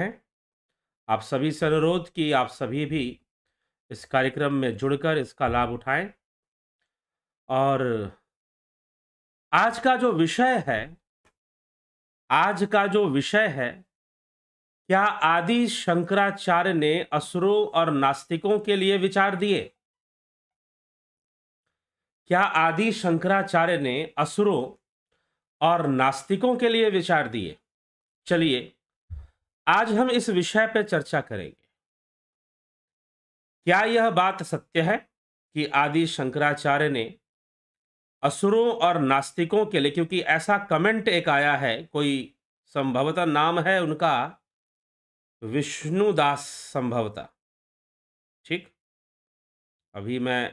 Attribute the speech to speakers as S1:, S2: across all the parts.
S1: हैं आप सभी से अनुरोध कि आप सभी भी इस कार्यक्रम में जुड़कर इसका लाभ उठाएं और आज का जो विषय है आज का जो विषय है क्या आदि शंकराचार्य ने असुरों और नास्तिकों के लिए विचार दिए क्या आदि शंकराचार्य ने असुरों और नास्तिकों के लिए विचार दिए चलिए आज हम इस विषय पर चर्चा करेंगे क्या यह बात सत्य है कि आदि शंकराचार्य ने असुरों और नास्तिकों के लिए क्योंकि ऐसा कमेंट एक आया है कोई संभवतः नाम है उनका विष्णुदास संभवतः ठीक
S2: अभी मैं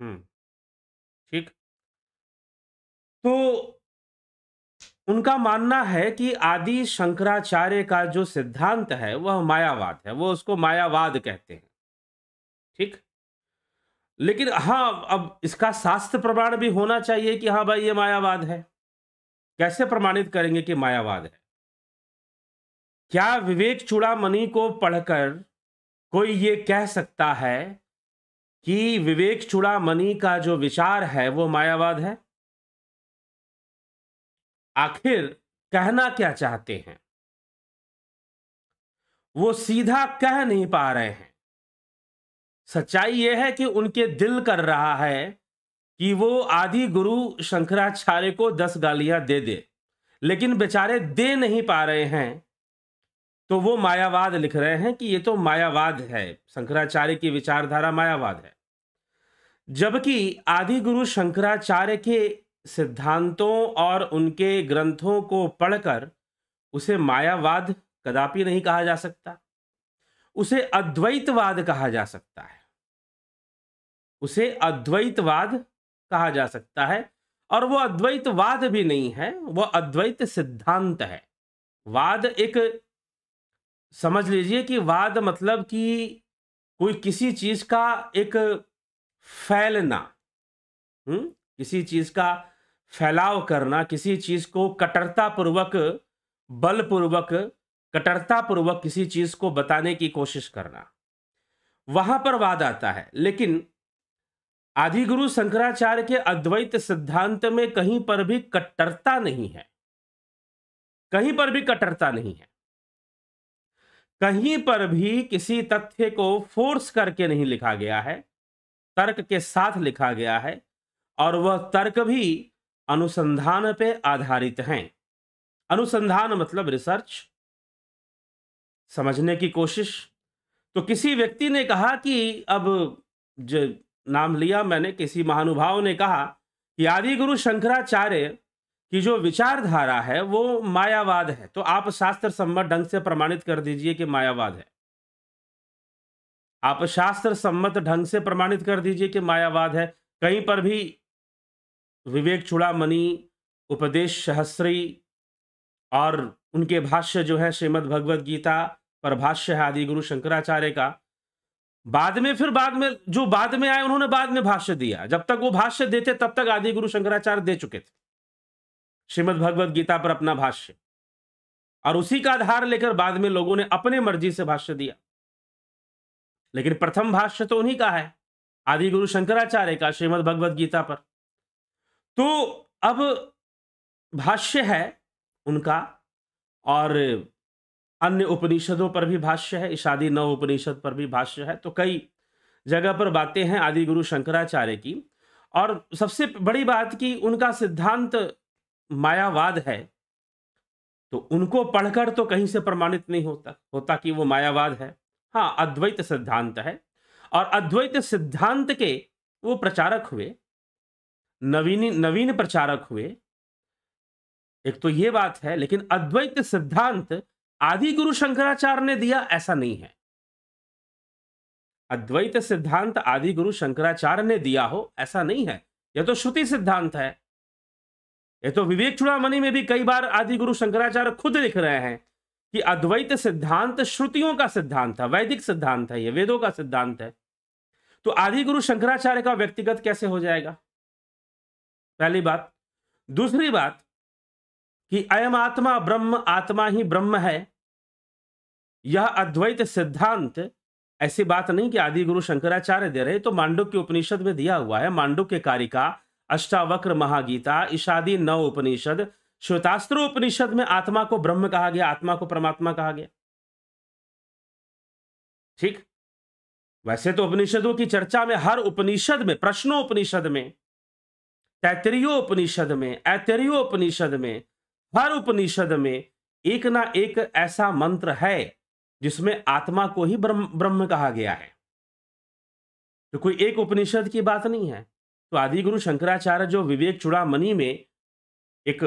S2: हम्म ठीक
S1: तो उनका मानना है कि आदि शंकराचार्य का जो सिद्धांत है वह मायावाद है वो उसको मायावाद कहते हैं ठीक लेकिन हाँ अब इसका शास्त्र प्रमाण भी होना चाहिए कि हाँ भाई ये मायावाद है कैसे प्रमाणित करेंगे कि मायावाद है क्या विवेक चूड़ामणि को पढ़कर कोई ये कह सकता है कि विवेक चूड़ामणि का जो विचार है वो मायावाद है आखिर कहना क्या चाहते हैं वो सीधा कह नहीं पा रहे हैं सच्चाई यह है कि उनके दिल कर रहा है कि वो आदि गुरु शंकराचार्य को दस गालियां दे दे लेकिन बेचारे दे नहीं पा रहे हैं तो वो मायावाद लिख रहे हैं कि ये तो मायावाद है शंकराचार्य की विचारधारा मायावाद है जबकि आदि गुरु शंकराचार्य के सिद्धांतों और उनके ग्रंथों को पढ़कर उसे मायावाद कदापि नहीं कहा जा सकता उसे अद्वैतवाद कहा जा सकता है उसे अद्वैतवाद कहा जा सकता है और वो अद्वैतवाद भी नहीं है वो अद्वैत सिद्धांत है वाद एक समझ लीजिए कि वाद मतलब कि कोई किसी चीज का एक फैलना हुँ? हम्म, किसी चीज का फैलाव करना किसी चीज़ को कटरता पूर्वक बलपूर्वक कटरता पूर्वक किसी चीज़ को बताने की कोशिश करना वहाँ पर वाद आता है लेकिन आदिगुरु शंकराचार्य के अद्वैत सिद्धांत में कहीं पर भी कट्टरता नहीं है कहीं पर भी कट्टरता नहीं है कहीं पर भी किसी तथ्य को फोर्स करके नहीं लिखा गया है तर्क के साथ लिखा गया है और वह तर्क भी अनुसंधान पे आधारित हैं अनुसंधान मतलब रिसर्च समझने की कोशिश तो किसी व्यक्ति ने कहा कि अब जो नाम लिया मैंने किसी महानुभाव ने कहा कि आदि गुरु शंकराचार्य की जो विचारधारा है वो मायावाद है तो आप शास्त्र सम्मत ढंग से प्रमाणित कर दीजिए कि मायावाद है आप शास्त्र सम्मत ढंग से प्रमाणित कर दीजिए कि मायावाद है कहीं पर भी विवेक चूड़ामणि उपदेश सहस्री और उनके भाष्य जो है श्रीमद् भगवद गीता पर भाष्य है आदि गुरु शंकराचार्य का बाद में फिर बाद में जो बाद में आए उन्होंने बाद में भाष्य दिया जब तक वो भाष्य देते तब तक आदि गुरु शंकराचार्य दे चुके थे श्रीमद भगवद गीता पर अपना भाष्य और उसी का आधार लेकर बाद में लोगों ने अपने मर्जी से भाष्य दिया लेकिन प्रथम भाष्य तो उन्हीं का है आदि गुरु शंकराचार्य का श्रीमद भगवद गीता पर तो अब भाष्य है उनका और अन्य उपनिषदों पर भी भाष्य है ईशादी नव उपनिषद पर भी भाष्य है तो कई जगह पर बातें हैं आदि गुरु शंकराचार्य की और सबसे बड़ी बात कि उनका सिद्धांत मायावाद है तो उनको पढ़कर तो कहीं से प्रमाणित नहीं होता होता कि वो मायावाद है हाँ अद्वैत सिद्धांत है और अद्वैत सिद्धांत के वो प्रचारक हुए नवीन नवीन प्रचारक हुए एक तो ये बात है लेकिन अद्वैत सिद्धांत आदि गुरु शंकराचार्य ने दिया ऐसा नहीं है अद्वैत सिद्धांत आदि गुरु शंकराचार्य ने दिया हो ऐसा नहीं है यह तो श्रुति सिद्धांत है यह तो विवेक चुड़ामणि में भी कई बार आदि गुरु शंकराचार्य खुद लिख रहे हैं कि अद्वैत सिद्धांत श्रुतियों का सिद्धांत है वैदिक सिद्धांत है यह वेदों का सिद्धांत है तो आदि गुरु शंकराचार्य का व्यक्तिगत कैसे हो जाएगा पहली बात दूसरी बात कि अयम आत्मा ब्रह्म आत्मा ही ब्रह्म है यह अद्वैत सिद्धांत ऐसी बात नहीं कि आदि गुरु शंकराचार्य दे रहे तो मांडव के उपनिषद में दिया हुआ है मांडव के कारिका अष्टावक्र महागीता ईशादी नव उपनिषद श्वेतास्त्र उपनिषद में आत्मा को ब्रह्म कहा गया आत्मा को परमात्मा कहा गया ठीक वैसे तो उपनिषदों की चर्चा में हर उपनिषद में प्रश्नोपनिषद में उपनिषद में उपनिषद में हर उपनिषद में एक ना एक ऐसा मंत्र है जिसमें आत्मा को ही ब्रह्म ब्रह्म कहा गया है तो कोई एक उपनिषद की बात नहीं है तो आदि गुरु शंकराचार्य जो विवेक चुड़ामणि में एक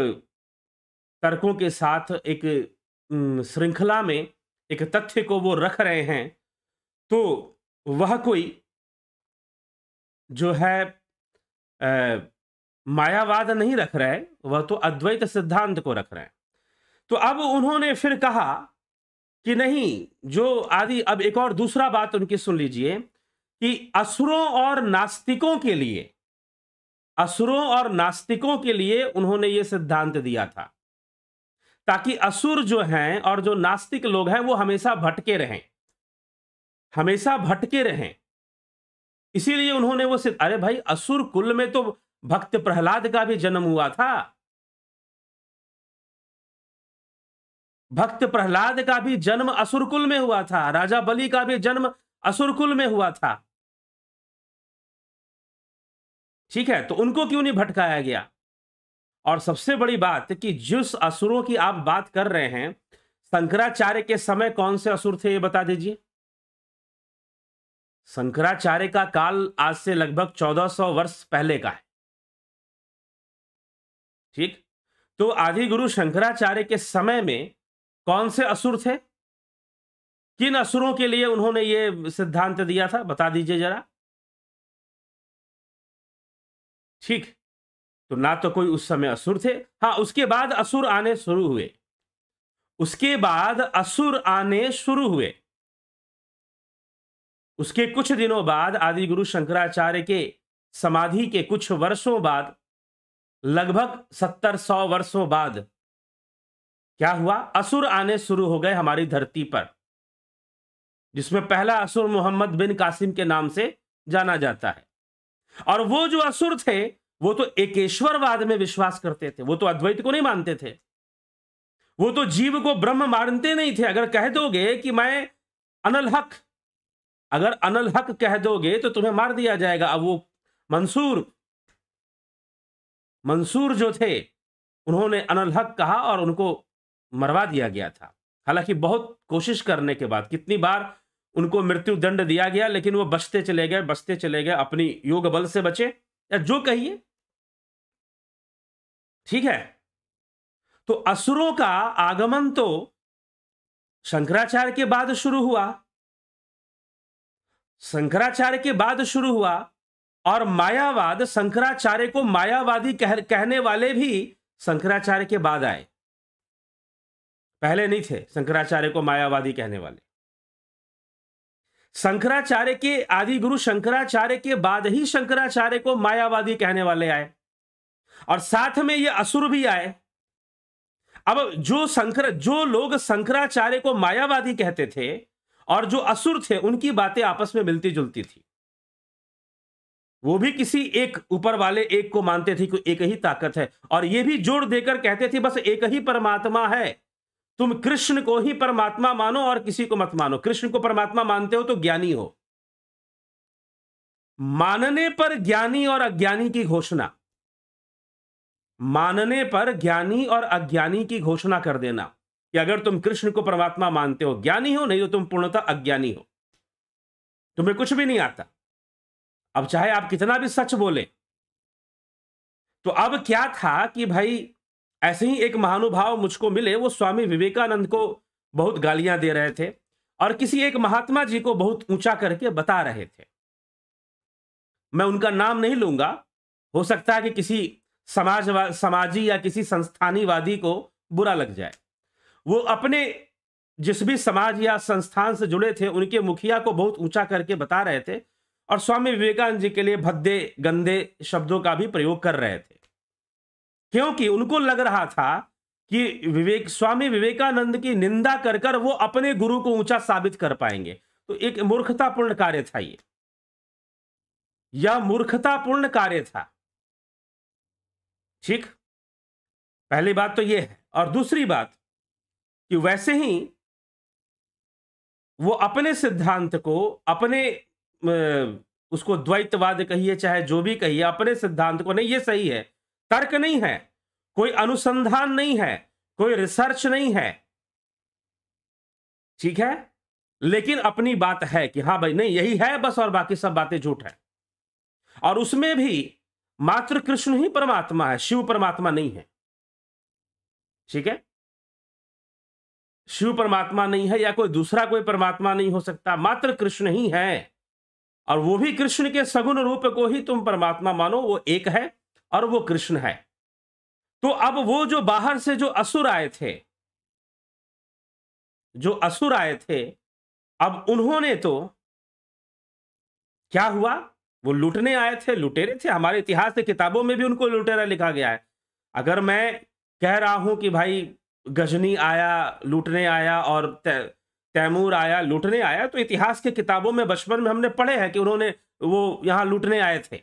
S1: तर्कों के साथ एक श्रृंखला में एक तथ्य को वो रख रहे हैं तो वह कोई जो है मायावाद नहीं रख रहे वह तो अद्वैत सिद्धांत को रख रहे हैं तो अब उन्होंने फिर कहा कि नहीं जो आदि अब एक और दूसरा बात उनकी सुन लीजिए कि असुरों और नास्तिकों के लिए असुरों और नास्तिकों के लिए उन्होंने ये सिद्धांत दिया था ताकि असुर जो हैं और जो नास्तिक लोग हैं वो हमेशा भटके रहें हमेशा भटके रहें इसीलिए उन्होंने वो सिद्ध अरे भाई असुर कुल में तो भक्त प्रहलाद का भी जन्म हुआ था भक्त प्रहलाद का भी जन्म असुरकुल में हुआ था राजा बलि का भी जन्म असुरकुल में हुआ था ठीक है तो उनको क्यों नहीं भटकाया गया और सबसे बड़ी बात कि जिस असुरों की आप बात कर रहे हैं शंकराचार्य के समय कौन से असुर थे ये बता दीजिए शंकराचार्य का काल आज से लगभग 1400 वर्ष पहले का है ठीक तो आदि गुरु शंकराचार्य के समय में कौन से असुर थे किन असुरों के लिए उन्होंने ये सिद्धांत दिया था बता दीजिए जरा ठीक तो ना तो कोई उस समय असुर थे हाँ उसके बाद असुर आने शुरू हुए उसके बाद असुर आने शुरू हुए उसके कुछ दिनों बाद आदि गुरु शंकराचार्य के समाधि के कुछ वर्षों बाद लगभग सत्तर सौ वर्षों बाद क्या हुआ असुर आने शुरू हो गए हमारी धरती पर जिसमें पहला असुर मोहम्मद बिन कासिम के नाम से जाना जाता है और वो जो असुर थे वो तो एकेश्वरवाद में विश्वास करते थे वो तो अद्वैत को नहीं मानते थे वो तो जीव को ब्रह्म मानते नहीं थे अगर कह दोगे कि मैं अनल हक अगर अनल हक कह दोगे तो तुम्हें मार दिया जाएगा अब वो मंसूर मंसूर जो थे उन्होंने अनल हक कहा और उनको मरवा दिया गया था हालांकि बहुत कोशिश करने के बाद कितनी बार उनको मृत्यु दंड दिया गया लेकिन वो बचते चले गए बचते चले गए अपनी योग बल से बचे या जो कहिए ठीक है तो असुरों का आगमन तो शंकराचार्य के बाद शुरू हुआ शंकराचार्य के बाद शुरू हुआ और मायावाद शंकराचार्य को मायावादी कह, कहने वाले भी शंकराचार्य के बाद आए पहले नहीं थे शंकराचार्य को मायावादी कहने वाले शंकराचार्य के आदि गुरु शंकराचार्य के बाद ही शंकराचार्य को मायावादी कहने वाले आए और साथ में ये असुर भी आए अब जो शंकर जो लोग शंकराचार्य को मायावादी कहते थे और जो असुर थे उनकी बातें आपस में मिलती जुलती थी वो भी किसी एक ऊपर वाले एक को मानते थे कि एक ही ताकत है और ये भी जोड़ देकर कहते थे बस एक ही परमात्मा है तुम कृष्ण को ही परमात्मा मानो और किसी को मत मानो कृष्ण को परमात्मा मानते हो तो ज्ञानी हो मानने पर ज्ञानी और अज्ञानी की घोषणा मानने पर ज्ञानी और अज्ञानी की घोषणा कर देना कि अगर तुम कृष्ण को परमात्मा मानते हो ज्ञानी हो नहीं तो तुम पूर्णतः अज्ञानी हो तुम्हें कुछ भी नहीं आता अब चाहे आप कितना भी सच बोले तो अब क्या था कि भाई ऐसे ही एक महानुभाव मुझको मिले वो स्वामी विवेकानंद को बहुत गालियां दे रहे थे और किसी एक महात्मा जी को बहुत ऊंचा करके बता रहे थे मैं उनका नाम नहीं लूंगा हो सकता है कि किसी समाज समाजी या किसी संस्थानीवादी को बुरा लग जाए वो अपने जिस भी समाज या संस्थान से जुड़े थे उनके मुखिया को बहुत ऊंचा करके बता रहे थे और स्वामी विवेकानंद जी के लिए भद्दे गंदे शब्दों का भी प्रयोग कर रहे थे क्योंकि उनको लग रहा था कि विवेक स्वामी विवेकानंद की निंदा कर कर वो अपने गुरु को ऊंचा साबित कर पाएंगे तो एक मूर्खतापूर्ण कार्य था ये यह मूर्खतापूर्ण कार्य था ठीक पहली बात तो यह है और दूसरी बात कि वैसे ही वो अपने सिद्धांत को अपने उसको द्वैतवाद कहिए चाहे जो भी कहिए अपने सिद्धांत को नहीं ये सही है तर्क नहीं है कोई अनुसंधान नहीं है कोई रिसर्च नहीं है ठीक है लेकिन अपनी बात है कि हाँ भाई नहीं यही है बस और बाकी सब बातें झूठ है और उसमें भी मात्र कृष्ण ही परमात्मा है शिव परमात्मा नहीं है ठीक है शिव परमात्मा नहीं है या कोई दूसरा कोई परमात्मा नहीं हो सकता मात्र कृष्ण ही है और वो भी कृष्ण के सगुण रूप को ही तुम परमात्मा मानो वो एक है और वो कृष्ण है तो अब वो जो बाहर से जो असुर आए थे जो असुर आए थे अब उन्होंने तो क्या हुआ वो लूटने आए थे लुटेरे थे हमारे इतिहास की किताबों में भी उनको लुटेरा लिखा गया है अगर मैं कह रहा हूं कि भाई गजनी आया लूटने आया और तैमूर आया लूटने आया तो इतिहास के किताबों में बचपन में हमने पढ़े हैं कि उन्होंने वो यहाँ लूटने आए थे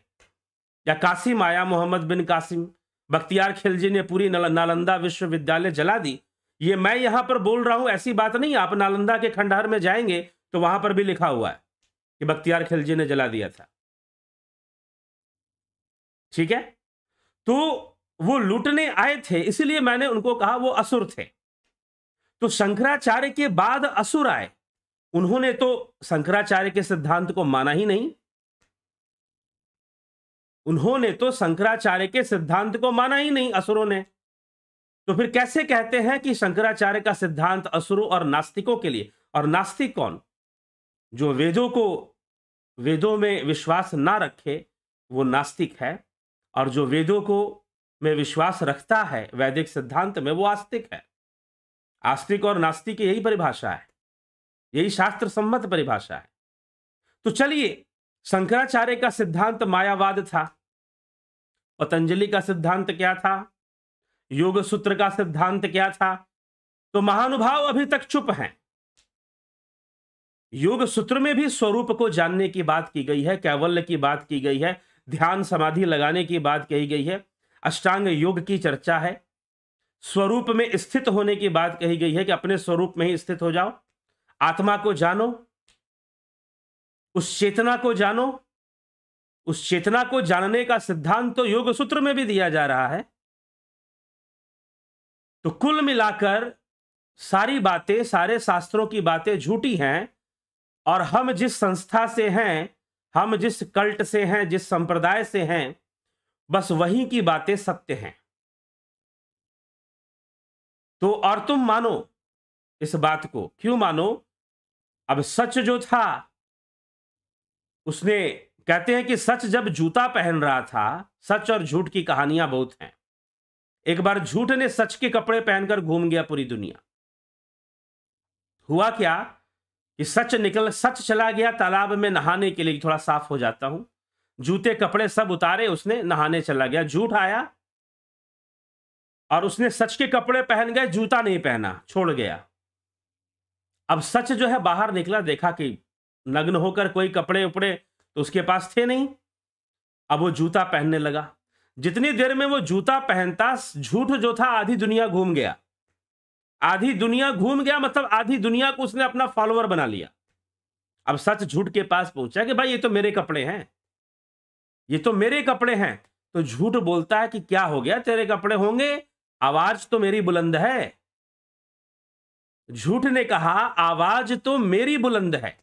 S1: या कासिम आया मोहम्मद बिन कासिम बख्तियार खिलजी ने पूरी नालंदा विश्वविद्यालय जला दी ये मैं यहाँ पर बोल रहा हूँ ऐसी बात नहीं आप नालंदा के खंडहर में जाएंगे तो वहां पर भी लिखा हुआ है कि बख्तियार खिलजी ने जला दिया था ठीक है तो वो लूटने आए थे इसीलिए मैंने उनको कहा वो असुर थे तो शंकराचार्य के बाद असुर आए उन्होंने तो शंकराचार्य के सिद्धांत को माना ही नहीं उन्होंने तो शंकराचार्य के सिद्धांत को माना ही नहीं असुरों ने तो फिर कैसे कहते हैं कि शंकराचार्य का सिद्धांत असुरों और नास्तिकों के लिए और नास्तिक कौन जो वेदों को वेदों में विश्वास ना रखे वो नास्तिक है और जो वेदों को में विश्वास रखता है वैदिक सिद्धांत में वो आस्तिक है आस्तिक और नास्तिक की यही परिभाषा है यही शास्त्र सम्मत परिभाषा है तो चलिए शंकराचार्य का सिद्धांत मायावाद था पतंजलि का सिद्धांत क्या था योग सूत्र का सिद्धांत क्या था तो महानुभाव अभी तक चुप हैं योग सूत्र में भी स्वरूप को जानने की बात की गई है कैवल्य की बात की गई है ध्यान समाधि लगाने की बात कही गई है अष्टांग योग की चर्चा है स्वरूप में स्थित होने की बात कही गई है कि अपने स्वरूप में ही स्थित हो जाओ आत्मा को जानो उस चेतना को जानो उस चेतना को जानने का सिद्धांत तो योग सूत्र में भी दिया जा रहा है तो कुल मिलाकर सारी बातें सारे शास्त्रों की बातें झूठी हैं और हम जिस संस्था से हैं हम जिस कल्ट से हैं जिस संप्रदाय से हैं बस वहीं की बातें सत्य हैं तो और तुम मानो इस बात को क्यों मानो अब सच जो था उसने कहते हैं कि सच जब जूता पहन रहा था सच और झूठ की कहानियां बहुत हैं एक बार झूठ ने सच के कपड़े पहनकर घूम गया पूरी दुनिया हुआ क्या कि सच निकल सच चला गया तालाब में नहाने के लिए थोड़ा साफ हो जाता हूं जूते कपड़े सब उतारे उसने नहाने चला गया झूठ आया और उसने सच के कपड़े पहन गए जूता नहीं पहना छोड़ गया अब सच जो है बाहर निकला देखा कि नग्न होकर कोई कपड़े उपड़े तो उसके पास थे नहीं अब वो जूता पहनने लगा जितनी देर में वो जूता पहनता झूठ जो था आधी दुनिया घूम गया आधी दुनिया घूम गया मतलब आधी दुनिया को उसने अपना फॉलोअर बना लिया अब सच झूठ के पास पहुंचा कि भाई ये तो मेरे कपड़े हैं ये तो मेरे कपड़े हैं तो झूठ बोलता है कि क्या हो गया तेरे कपड़े होंगे आवाज तो मेरी बुलंद है झूठ ने कहा आवाज तो मेरी बुलंद है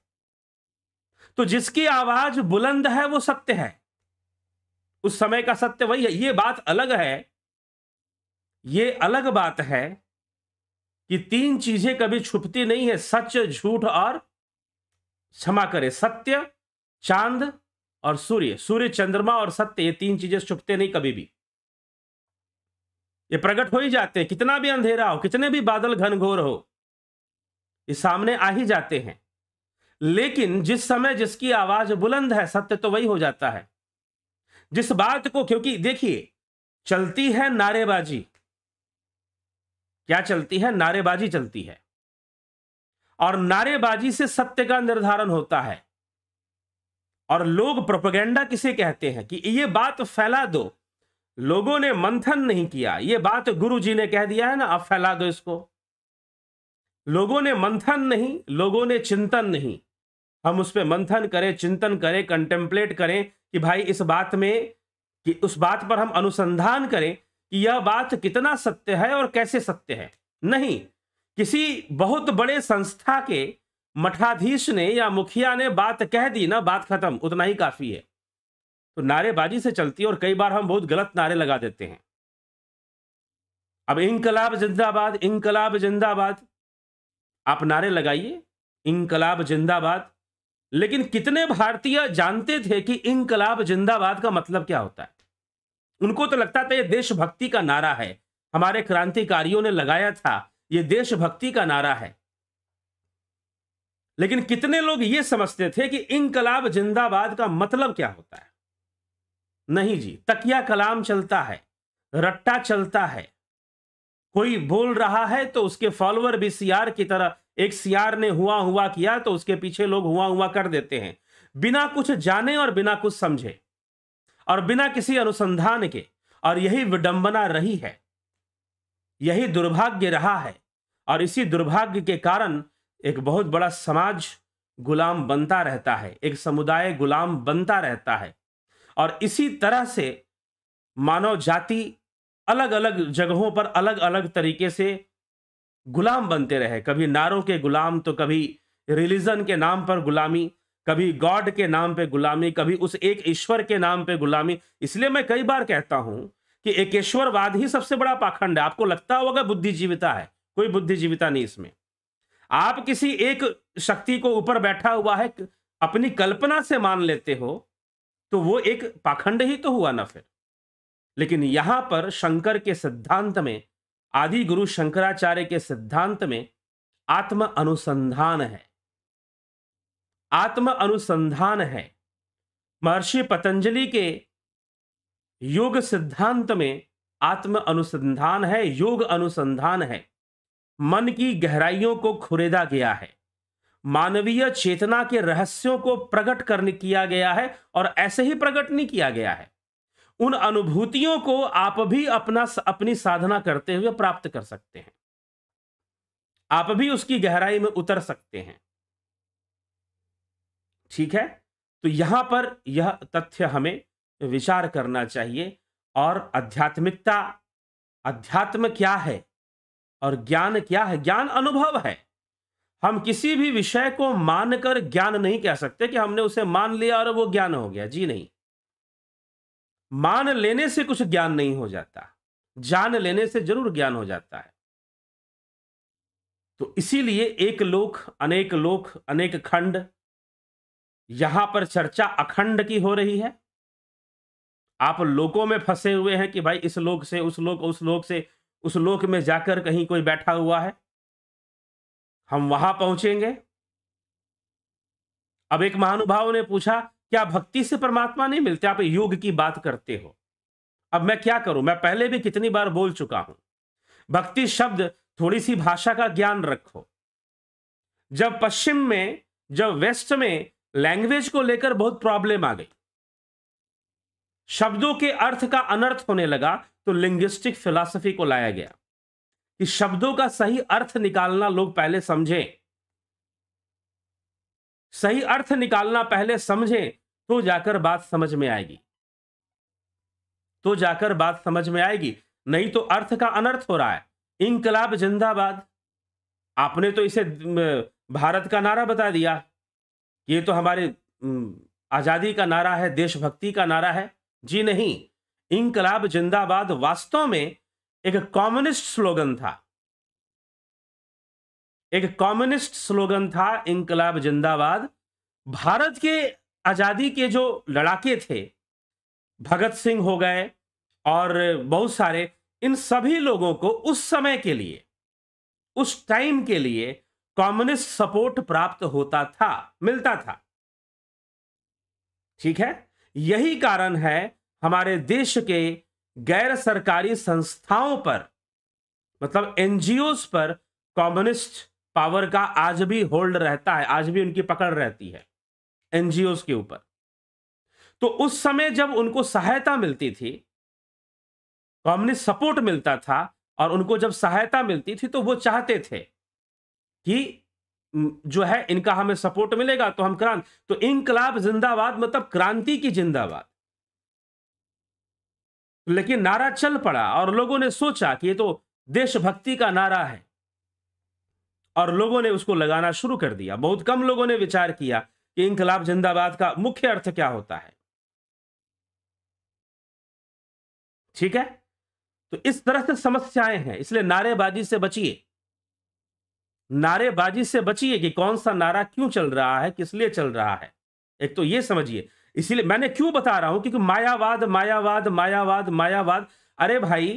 S1: तो जिसकी आवाज बुलंद है वो सत्य है उस समय का सत्य वही है ये बात अलग है ये अलग बात है कि तीन चीजें कभी छुपती नहीं है सच झूठ और क्षमा करे सत्य चांद और सूर्य सूर्य चंद्रमा और सत्य ये तीन चीजें छुपते नहीं कभी भी ये प्रकट हो ही जाते हैं कितना भी अंधेरा हो कितने भी बादल घनघोर हो ये सामने आ ही जाते हैं लेकिन जिस समय जिसकी आवाज बुलंद है सत्य तो वही हो जाता है जिस बात को क्योंकि देखिए चलती है नारेबाजी क्या चलती है नारेबाजी चलती है और नारेबाजी से सत्य का निर्धारण होता है और लोग प्रोपेगेंडा किसे कहते हैं कि ये बात फैला दो लोगों ने मंथन नहीं किया ये बात गुरु जी ने कह दिया है ना अब फैला दो इसको लोगों ने मंथन नहीं लोगों ने चिंतन नहीं हम उस पर मंथन करें चिंतन करें कंटेम्पलेट करें कि भाई इस बात में कि उस बात पर हम अनुसंधान करें कि यह बात कितना सत्य है और कैसे सत्य है नहीं किसी बहुत बड़े संस्था के मठाधीश ने या मुखिया ने बात कह दी ना बात खत्म उतना ही काफी है तो नारेबाजी से चलती है और कई बार हम बहुत गलत नारे लगा देते हैं अब इनकलाब जिंदाबाद इनकलाब जिंदाबाद आप नारे लगाइए इनकलाब जिंदाबाद लेकिन कितने भारतीय जानते थे कि इनकलाब जिंदाबाद का मतलब क्या होता है उनको तो लगता था ये देशभक्ति का नारा है हमारे क्रांतिकारियों ने लगाया था ये देशभक्ति का नारा है लेकिन कितने लोग ये समझते थे कि इनकलाब जिंदाबाद का मतलब क्या होता है नहीं जी तकिया कलाम चलता है रट्टा चलता है कोई बोल रहा है तो उसके फॉलोअर भी सियार की तरह एक सियार ने हुआ हुआ किया तो उसके पीछे लोग हुआ हुआ कर देते हैं बिना कुछ जाने और बिना कुछ समझे और बिना किसी अनुसंधान के और यही विडंबना रही है यही दुर्भाग्य रहा है और इसी दुर्भाग्य के कारण एक बहुत बड़ा समाज गुलाम बनता रहता है एक समुदाय गुलाम बनता रहता है और इसी तरह से मानव जाति अलग अलग जगहों पर अलग अलग तरीके से गुलाम बनते रहे कभी नारों के गुलाम तो कभी रिलीजन के नाम पर गुलामी कभी गॉड के नाम पे गुलामी कभी उस एक ईश्वर के नाम पे गुलामी इसलिए मैं कई बार कहता हूं कि एकेश्वरवाद ही सबसे बड़ा पाखंड है आपको लगता होगा बुद्धिजीविता है कोई बुद्धिजीविता नहीं इसमें आप किसी एक शक्ति को ऊपर बैठा हुआ है अपनी कल्पना से मान लेते हो तो वो एक पाखंड ही तो हुआ ना फिर लेकिन यहां पर शंकर के सिद्धांत में आदि गुरु शंकराचार्य के सिद्धांत में आत्म अनुसंधान है आत्म अनुसंधान है महर्षि पतंजलि के योग सिद्धांत में आत्म अनुसंधान है योग अनुसंधान है मन की गहराइयों को खुरेदा गया है मानवीय चेतना के रहस्यों को प्रकट करने किया गया है और ऐसे ही प्रकट नहीं किया गया है उन अनुभूतियों को आप भी अपना अपनी साधना करते हुए प्राप्त कर सकते हैं आप भी उसकी गहराई में उतर सकते हैं ठीक है तो यहां पर यह तथ्य हमें विचार करना चाहिए और आध्यात्मिकता अध्यात्म क्या है और ज्ञान क्या है ज्ञान अनुभव है हम किसी भी विषय को मानकर ज्ञान नहीं कह सकते कि हमने उसे मान लिया और वो ज्ञान हो गया जी नहीं मान लेने से कुछ ज्ञान नहीं हो जाता जान लेने से जरूर ज्ञान हो जाता है तो इसीलिए एक लोक अनेक लोक अनेक खंड यहां पर चर्चा अखंड की हो रही है आप लोकों में फंसे हुए हैं कि भाई इस लोक से उस लोक उस लोक से उस लोक में जाकर कहीं कोई बैठा हुआ है हम वहां पहुंचेंगे अब एक महानुभाव ने पूछा क्या भक्ति से परमात्मा नहीं मिलते आप योग की बात करते हो अब मैं क्या करूं मैं पहले भी कितनी बार बोल चुका हूं भक्ति शब्द थोड़ी सी भाषा का ज्ञान रखो जब पश्चिम में जब वेस्ट में लैंग्वेज को लेकर बहुत प्रॉब्लम आ गई शब्दों के अर्थ का अनर्थ होने लगा तो लिंग्विस्टिक फिलॉसफी को लाया गया कि शब्दों का सही अर्थ निकालना लोग पहले समझें सही अर्थ निकालना पहले समझें तो जाकर बात समझ में आएगी तो जाकर बात समझ में आएगी नहीं तो अर्थ का अनर्थ हो रहा है इनकलाब जिंदाबाद आपने तो इसे भारत का नारा बता दिया ये तो हमारे आज़ादी का नारा है देशभक्ति का नारा है जी नहीं इनकलाब जिंदाबाद वास्तव में एक कम्युनिस्ट स्लोगन था एक कम्युनिस्ट स्लोगन था इनकलाब जिंदाबाद भारत के आजादी के जो लड़ाके थे भगत सिंह हो गए और बहुत सारे इन सभी लोगों को उस समय के लिए उस टाइम के लिए कम्युनिस्ट सपोर्ट प्राप्त होता था मिलता था ठीक है यही कारण है हमारे देश के गैर सरकारी संस्थाओं पर मतलब एनजीओस पर कम्युनिस्ट पावर का आज भी होल्ड रहता है आज भी उनकी पकड़ रहती है एनजीओस के ऊपर तो उस समय जब उनको सहायता मिलती थी कम्युनिस्ट सपोर्ट मिलता था और उनको जब सहायता मिलती थी तो वो चाहते थे कि जो है इनका हमें सपोर्ट मिलेगा तो हम क्रांति तो इनकलाब जिंदाबाद मतलब क्रांति की जिंदाबाद लेकिन नारा चल पड़ा और लोगों ने सोचा कि ये तो देशभक्ति का नारा है और लोगों ने उसको लगाना शुरू कर दिया बहुत कम लोगों ने विचार किया कि इंकलाब जिंदाबाद का मुख्य अर्थ क्या होता है ठीक है तो इस तरह से समस्याएं हैं इसलिए नारेबाजी से बचिए नारेबाजी से बचिए कि कौन सा नारा क्यों चल रहा है किस लिए चल रहा है एक तो ये समझिए इसीलिए मैंने क्यों बता रहा हूं क्योंकि मायावाद मायावाद मायावाद मायावाद अरे भाई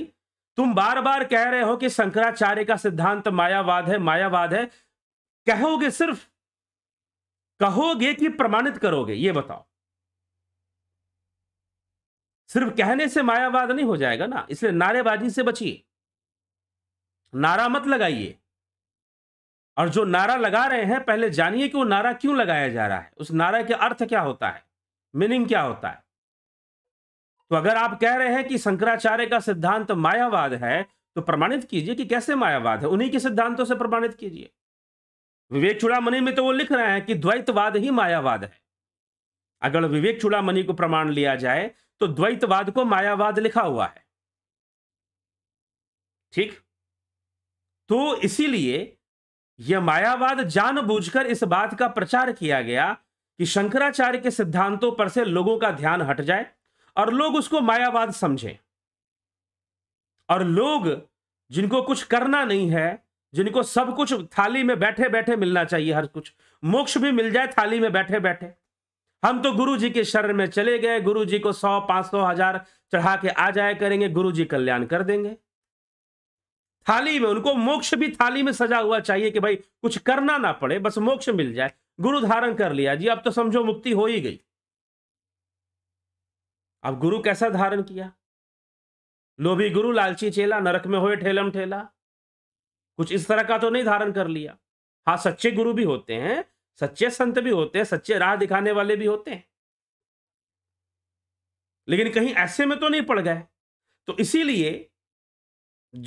S1: तुम बार बार कह रहे हो कि शंकराचार्य का सिद्धांत मायावाद है मायावाद है कहोगे सिर्फ कहोगे कि प्रमाणित करोगे ये बताओ सिर्फ कहने से मायावाद नहीं हो जाएगा ना इसलिए नारेबाजी से बचिए नारा मत लगाइए और जो नारा लगा रहे हैं पहले जानिए कि वो नारा क्यों लगाया जा रहा है उस नारा के अर्थ क्या होता है मीनिंग क्या होता है तो अगर आप कह रहे हैं कि शंकराचार्य का सिद्धांत मायावाद है तो प्रमाणित कीजिए कि कैसे मायावाद है उन्हीं के सिद्धांतों से प्रमाणित कीजिए विवेक चुड़ामणि में तो वो लिख रहे हैं कि द्वैतवाद ही मायावाद है अगर विवेक चुड़ामणि को प्रमाण लिया जाए तो द्वैतवाद को मायावाद लिखा हुआ है ठीक तो इसीलिए यह मायावाद जानबूझकर इस बात का प्रचार किया गया कि शंकराचार्य के सिद्धांतों पर से लोगों का ध्यान हट जाए और लोग उसको मायावाद समझें और लोग जिनको कुछ करना नहीं है जिनको सब कुछ थाली में बैठे बैठे मिलना चाहिए हर कुछ मोक्ष भी मिल जाए थाली में बैठे बैठे हम तो गुरु जी के शरण में चले गए गुरु जी को सौ पांच सौ हजार चढ़ा के आ जाया करेंगे गुरु जी कल्याण कर देंगे थाली में उनको मोक्ष भी थाली में सजा हुआ चाहिए कि भाई कुछ करना ना पड़े बस मोक्ष मिल जाए गुरु धारण कर लिया जी अब तो समझो मुक्ति हो ही गई अब गुरु कैसा धारण किया लोभी गुरु लालची चेला नरक में होए ठेलम ठेला कुछ इस तरह का तो नहीं धारण कर लिया हाँ सच्चे गुरु भी होते हैं सच्चे संत भी होते हैं सच्चे राह दिखाने वाले भी होते हैं लेकिन कहीं ऐसे में तो नहीं पड़ गए तो इसीलिए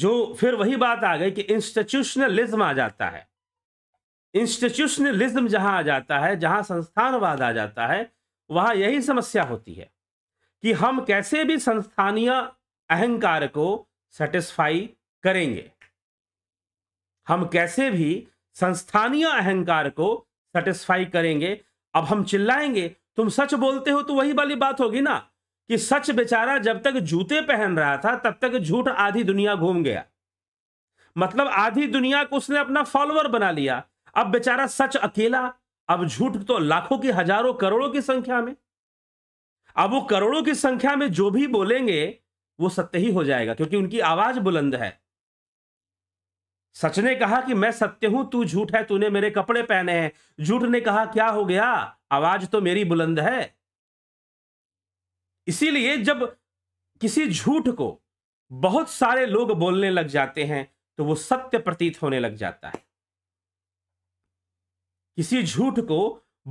S1: जो फिर वही बात आ गई कि इंस्टीट्यूशनलिज्म आ जाता है इंस्टीट्यूशनलिज्म जहां आ जाता है जहां संस्थानवाद आ जाता है वहां यही समस्या होती है कि हम कैसे भी संस्थानीय अहंकार को सेटिस्फाई करेंगे हम कैसे भी संस्थानीय अहंकार को सेटिस्फाई करेंगे अब हम चिल्लाएंगे तुम सच बोलते हो तो वही वाली बात होगी ना कि सच बेचारा जब तक जूते पहन रहा था तब तक झूठ आधी दुनिया घूम गया मतलब आधी दुनिया को उसने अपना फॉलोअर बना लिया अब बेचारा सच अकेला अब झूठ तो लाखों की हजारों करोड़ों की संख्या में अब वो करोड़ों की संख्या में जो भी बोलेंगे वो सत्य ही हो जाएगा क्योंकि उनकी आवाज बुलंद है सच ने कहा कि मैं सत्य हूं तू झूठ है तूने मेरे कपड़े पहने हैं झूठ ने कहा क्या हो गया आवाज तो मेरी बुलंद है इसीलिए जब किसी झूठ को बहुत सारे लोग बोलने लग जाते हैं तो वो सत्य प्रतीत होने लग जाता है किसी झूठ को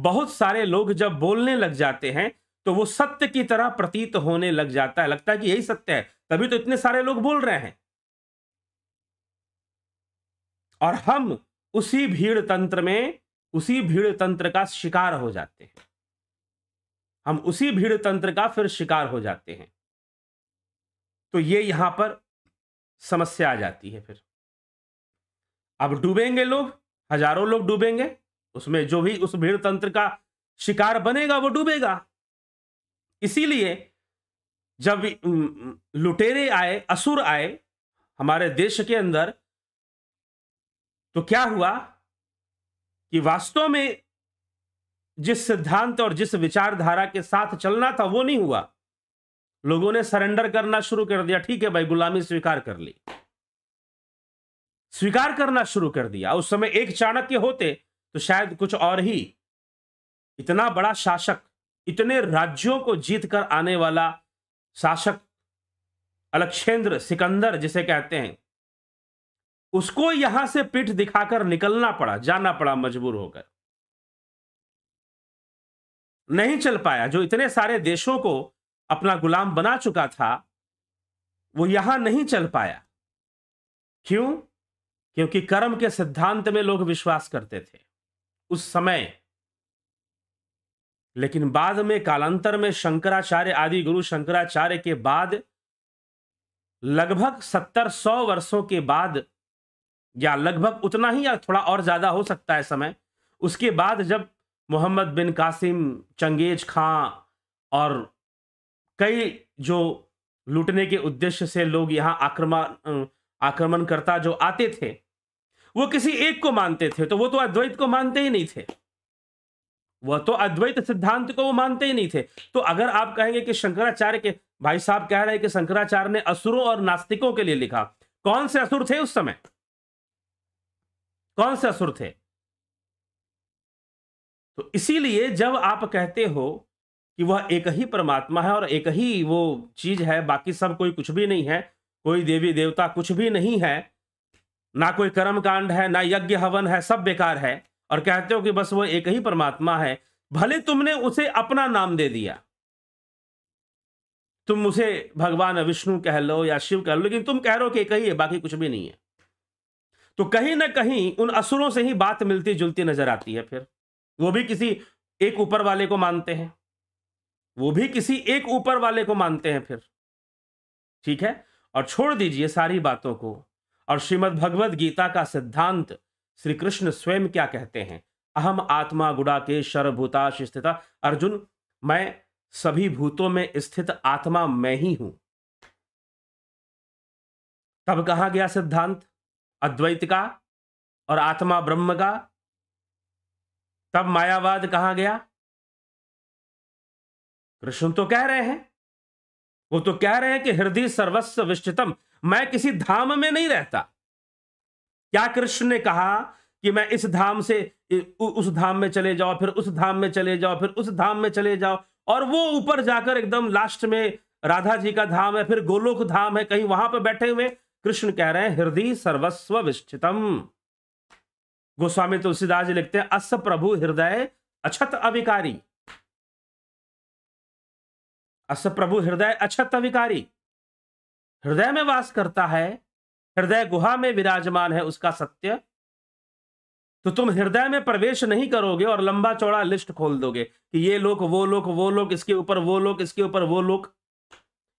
S1: बहुत सारे लोग जब बोलने लग जाते हैं तो वो सत्य की तरह प्रतीत होने लग जाता है लगता है कि यही सत्य है तभी तो इतने सारे लोग बोल रहे हैं और हम उसी भीड़ तंत्र में उसी भीड़ तंत्र का शिकार हो जाते हैं हम उसी भीड़ तंत्र का फिर शिकार हो जाते हैं तो ये यहां पर समस्या आ जाती है फिर अब डूबेंगे लोग हजारों लोग डूबेंगे उसमें जो भी उस भीड़ तंत्र का शिकार बनेगा वो डूबेगा इसीलिए जब लुटेरे आए असुर आए हमारे देश के अंदर तो क्या हुआ कि वास्तव में जिस सिद्धांत और जिस विचारधारा के साथ चलना था वो नहीं हुआ लोगों ने सरेंडर करना शुरू कर दिया ठीक है भाई गुलामी स्वीकार कर ली स्वीकार करना शुरू कर दिया उस समय एक चाणक्य होते तो शायद कुछ और ही इतना बड़ा शासक इतने राज्यों को जीत कर आने वाला शासक अलक्षेंद्र सिकंदर जिसे कहते हैं उसको यहां से पीठ दिखाकर निकलना पड़ा जाना पड़ा मजबूर होकर नहीं चल पाया जो इतने सारे देशों को अपना गुलाम बना चुका था वो यहां नहीं चल पाया क्यों क्योंकि कर्म के सिद्धांत में लोग विश्वास करते थे उस समय लेकिन बाद में कालांतर में शंकराचार्य आदि गुरु शंकराचार्य के बाद लगभग सत्तर सौ वर्षों के बाद या लगभग उतना ही या थोड़ा और ज्यादा हो सकता है समय उसके बाद जब मोहम्मद बिन कासिम चंगेज खां और कई जो लूटने के उद्देश्य से लोग यहाँ आक्रमण आक्रमणकर्ता जो आते थे वो किसी एक को मानते थे तो वो तो अद्वैत को मानते ही नहीं थे वह तो अद्वैत सिद्धांत को वो मानते ही नहीं थे तो अगर आप कहेंगे कि शंकराचार्य के भाई साहब कह रहे हैं कि शंकराचार्य ने असुरों और नास्तिकों के लिए लिखा कौन से असुर थे उस समय कौन से असुर थे तो इसीलिए जब आप कहते हो कि वह एक ही परमात्मा है और एक ही वो चीज है बाकी सब कोई कुछ भी नहीं है कोई देवी देवता कुछ भी नहीं है ना कोई कर्म कांड है ना यज्ञ हवन है सब बेकार है और कहते हो कि बस वो एक ही परमात्मा है भले तुमने उसे अपना नाम दे दिया तुम उसे भगवान विष्णु कह लो या शिव कह लो लेकिन तुम कह रहे हो कि एक ही है बाकी कुछ भी नहीं है तो कहीं ना कहीं उन असुरों से ही बात मिलती जुलती नजर आती है फिर वो भी किसी एक ऊपर वाले को मानते हैं वो भी किसी एक ऊपर वाले को मानते हैं फिर ठीक है और छोड़ दीजिए सारी बातों को और श्रीमद् भगवद गीता का सिद्धांत श्री कृष्ण स्वयं क्या कहते हैं अहम आत्मा गुड़ा के शरभूताश स्थित अर्जुन मैं सभी भूतों में स्थित आत्मा मैं ही हूं तब कहा गया सिद्धांत अद्वैत का और आत्मा ब्रह्म का तब मायावाद कहा गया कृष्ण तो कह रहे हैं वो तो कह रहे हैं कि हृदय सर्वस्व विष्टितम मैं किसी धाम में नहीं रहता क्या कृष्ण ने कहा कि मैं इस धाम से उस धाम में चले जाओ फिर उस धाम में चले जाओ फिर उस धाम में चले जाओ और वो ऊपर जाकर एकदम लास्ट में राधा जी का धाम है फिर गोलोक धाम है कहीं वहां पर बैठे हुए कृष्ण कह रहे हैं हृदय सर्वस्व विष्ठितम गोस्वामी तुलसीदास जी लिखते हैं अस प्रभु हृदय अछत अविकारी अस प्रभु हृदय अछत अविकारी हृदय में वास करता है हृदय गुहा में विराजमान है उसका सत्य तो तुम हृदय में प्रवेश नहीं करोगे और लंबा चौड़ा लिस्ट खोल दोगे कि ये लोक वो लोग वो लोग इसके ऊपर वो लोक इसके ऊपर वो लोक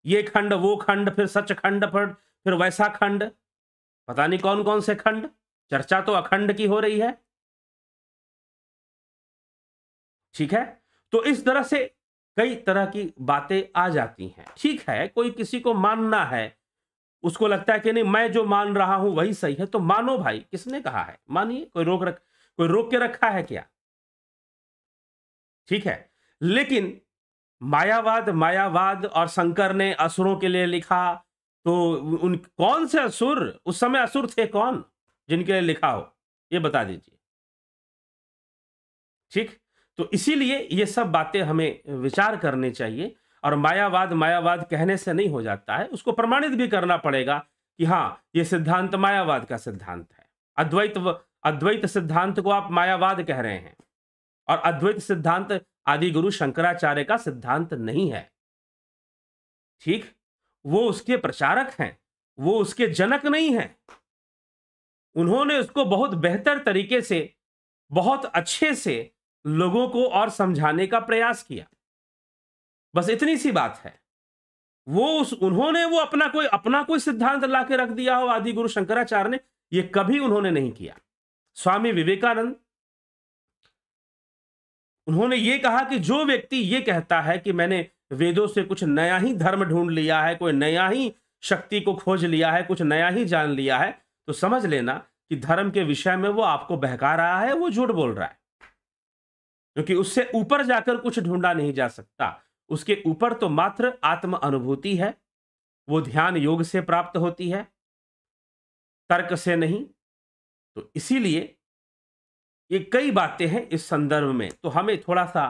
S1: ये खंड वो खंड फिर सच खंड फिर फिर वैसा खंड पता नहीं कौन कौन से खंड चर्चा तो अखंड की हो रही है ठीक है तो इस तरह से कई तरह की बातें आ जाती हैं ठीक है कोई किसी को मानना है उसको लगता है कि नहीं मैं जो मान रहा हूं वही सही है तो मानो भाई किसने कहा है मानिए कोई रोक रख कोई रोक के रखा है क्या ठीक है लेकिन मायावाद मायावाद और शंकर ने असुरों के लिए लिखा तो उन कौन से असुर उस समय असुर थे कौन जिनके लिए लिखा हो ये बता दीजिए ठीक तो इसीलिए ये सब बातें हमें विचार करने चाहिए और मायावाद मायावाद कहने से नहीं हो जाता है उसको प्रमाणित भी करना पड़ेगा कि हाँ ये सिद्धांत मायावाद का सिद्धांत है अद्वैत अद्वैत सिद्धांत को आप मायावाद कह रहे हैं और अद्वैत सिद्धांत आदि गुरु शंकराचार्य का सिद्धांत नहीं है ठीक वो उसके प्रचारक हैं वो उसके जनक नहीं हैं उन्होंने उसको बहुत बेहतर तरीके से बहुत अच्छे से लोगों को और समझाने का प्रयास किया बस इतनी सी बात है वो उस उन्होंने वो अपना कोई अपना कोई सिद्धांत ला के रख दिया हो आदि गुरु शंकराचार्य ने ये कभी उन्होंने नहीं किया स्वामी विवेकानंद उन्होंने ये कहा कि जो व्यक्ति ये कहता है कि मैंने वेदों से कुछ नया ही धर्म ढूंढ लिया है कोई नया ही शक्ति को खोज लिया है कुछ नया ही जान लिया है तो समझ लेना कि धर्म के विषय में वो आपको बहका रहा है वो झूठ बोल रहा है क्योंकि उससे ऊपर जाकर कुछ ढूंढा नहीं जा सकता उसके ऊपर तो मात्र आत्म अनुभूति है वो ध्यान योग से प्राप्त होती है तर्क से नहीं तो इसीलिए ये कई बातें हैं इस संदर्भ में तो हमें थोड़ा सा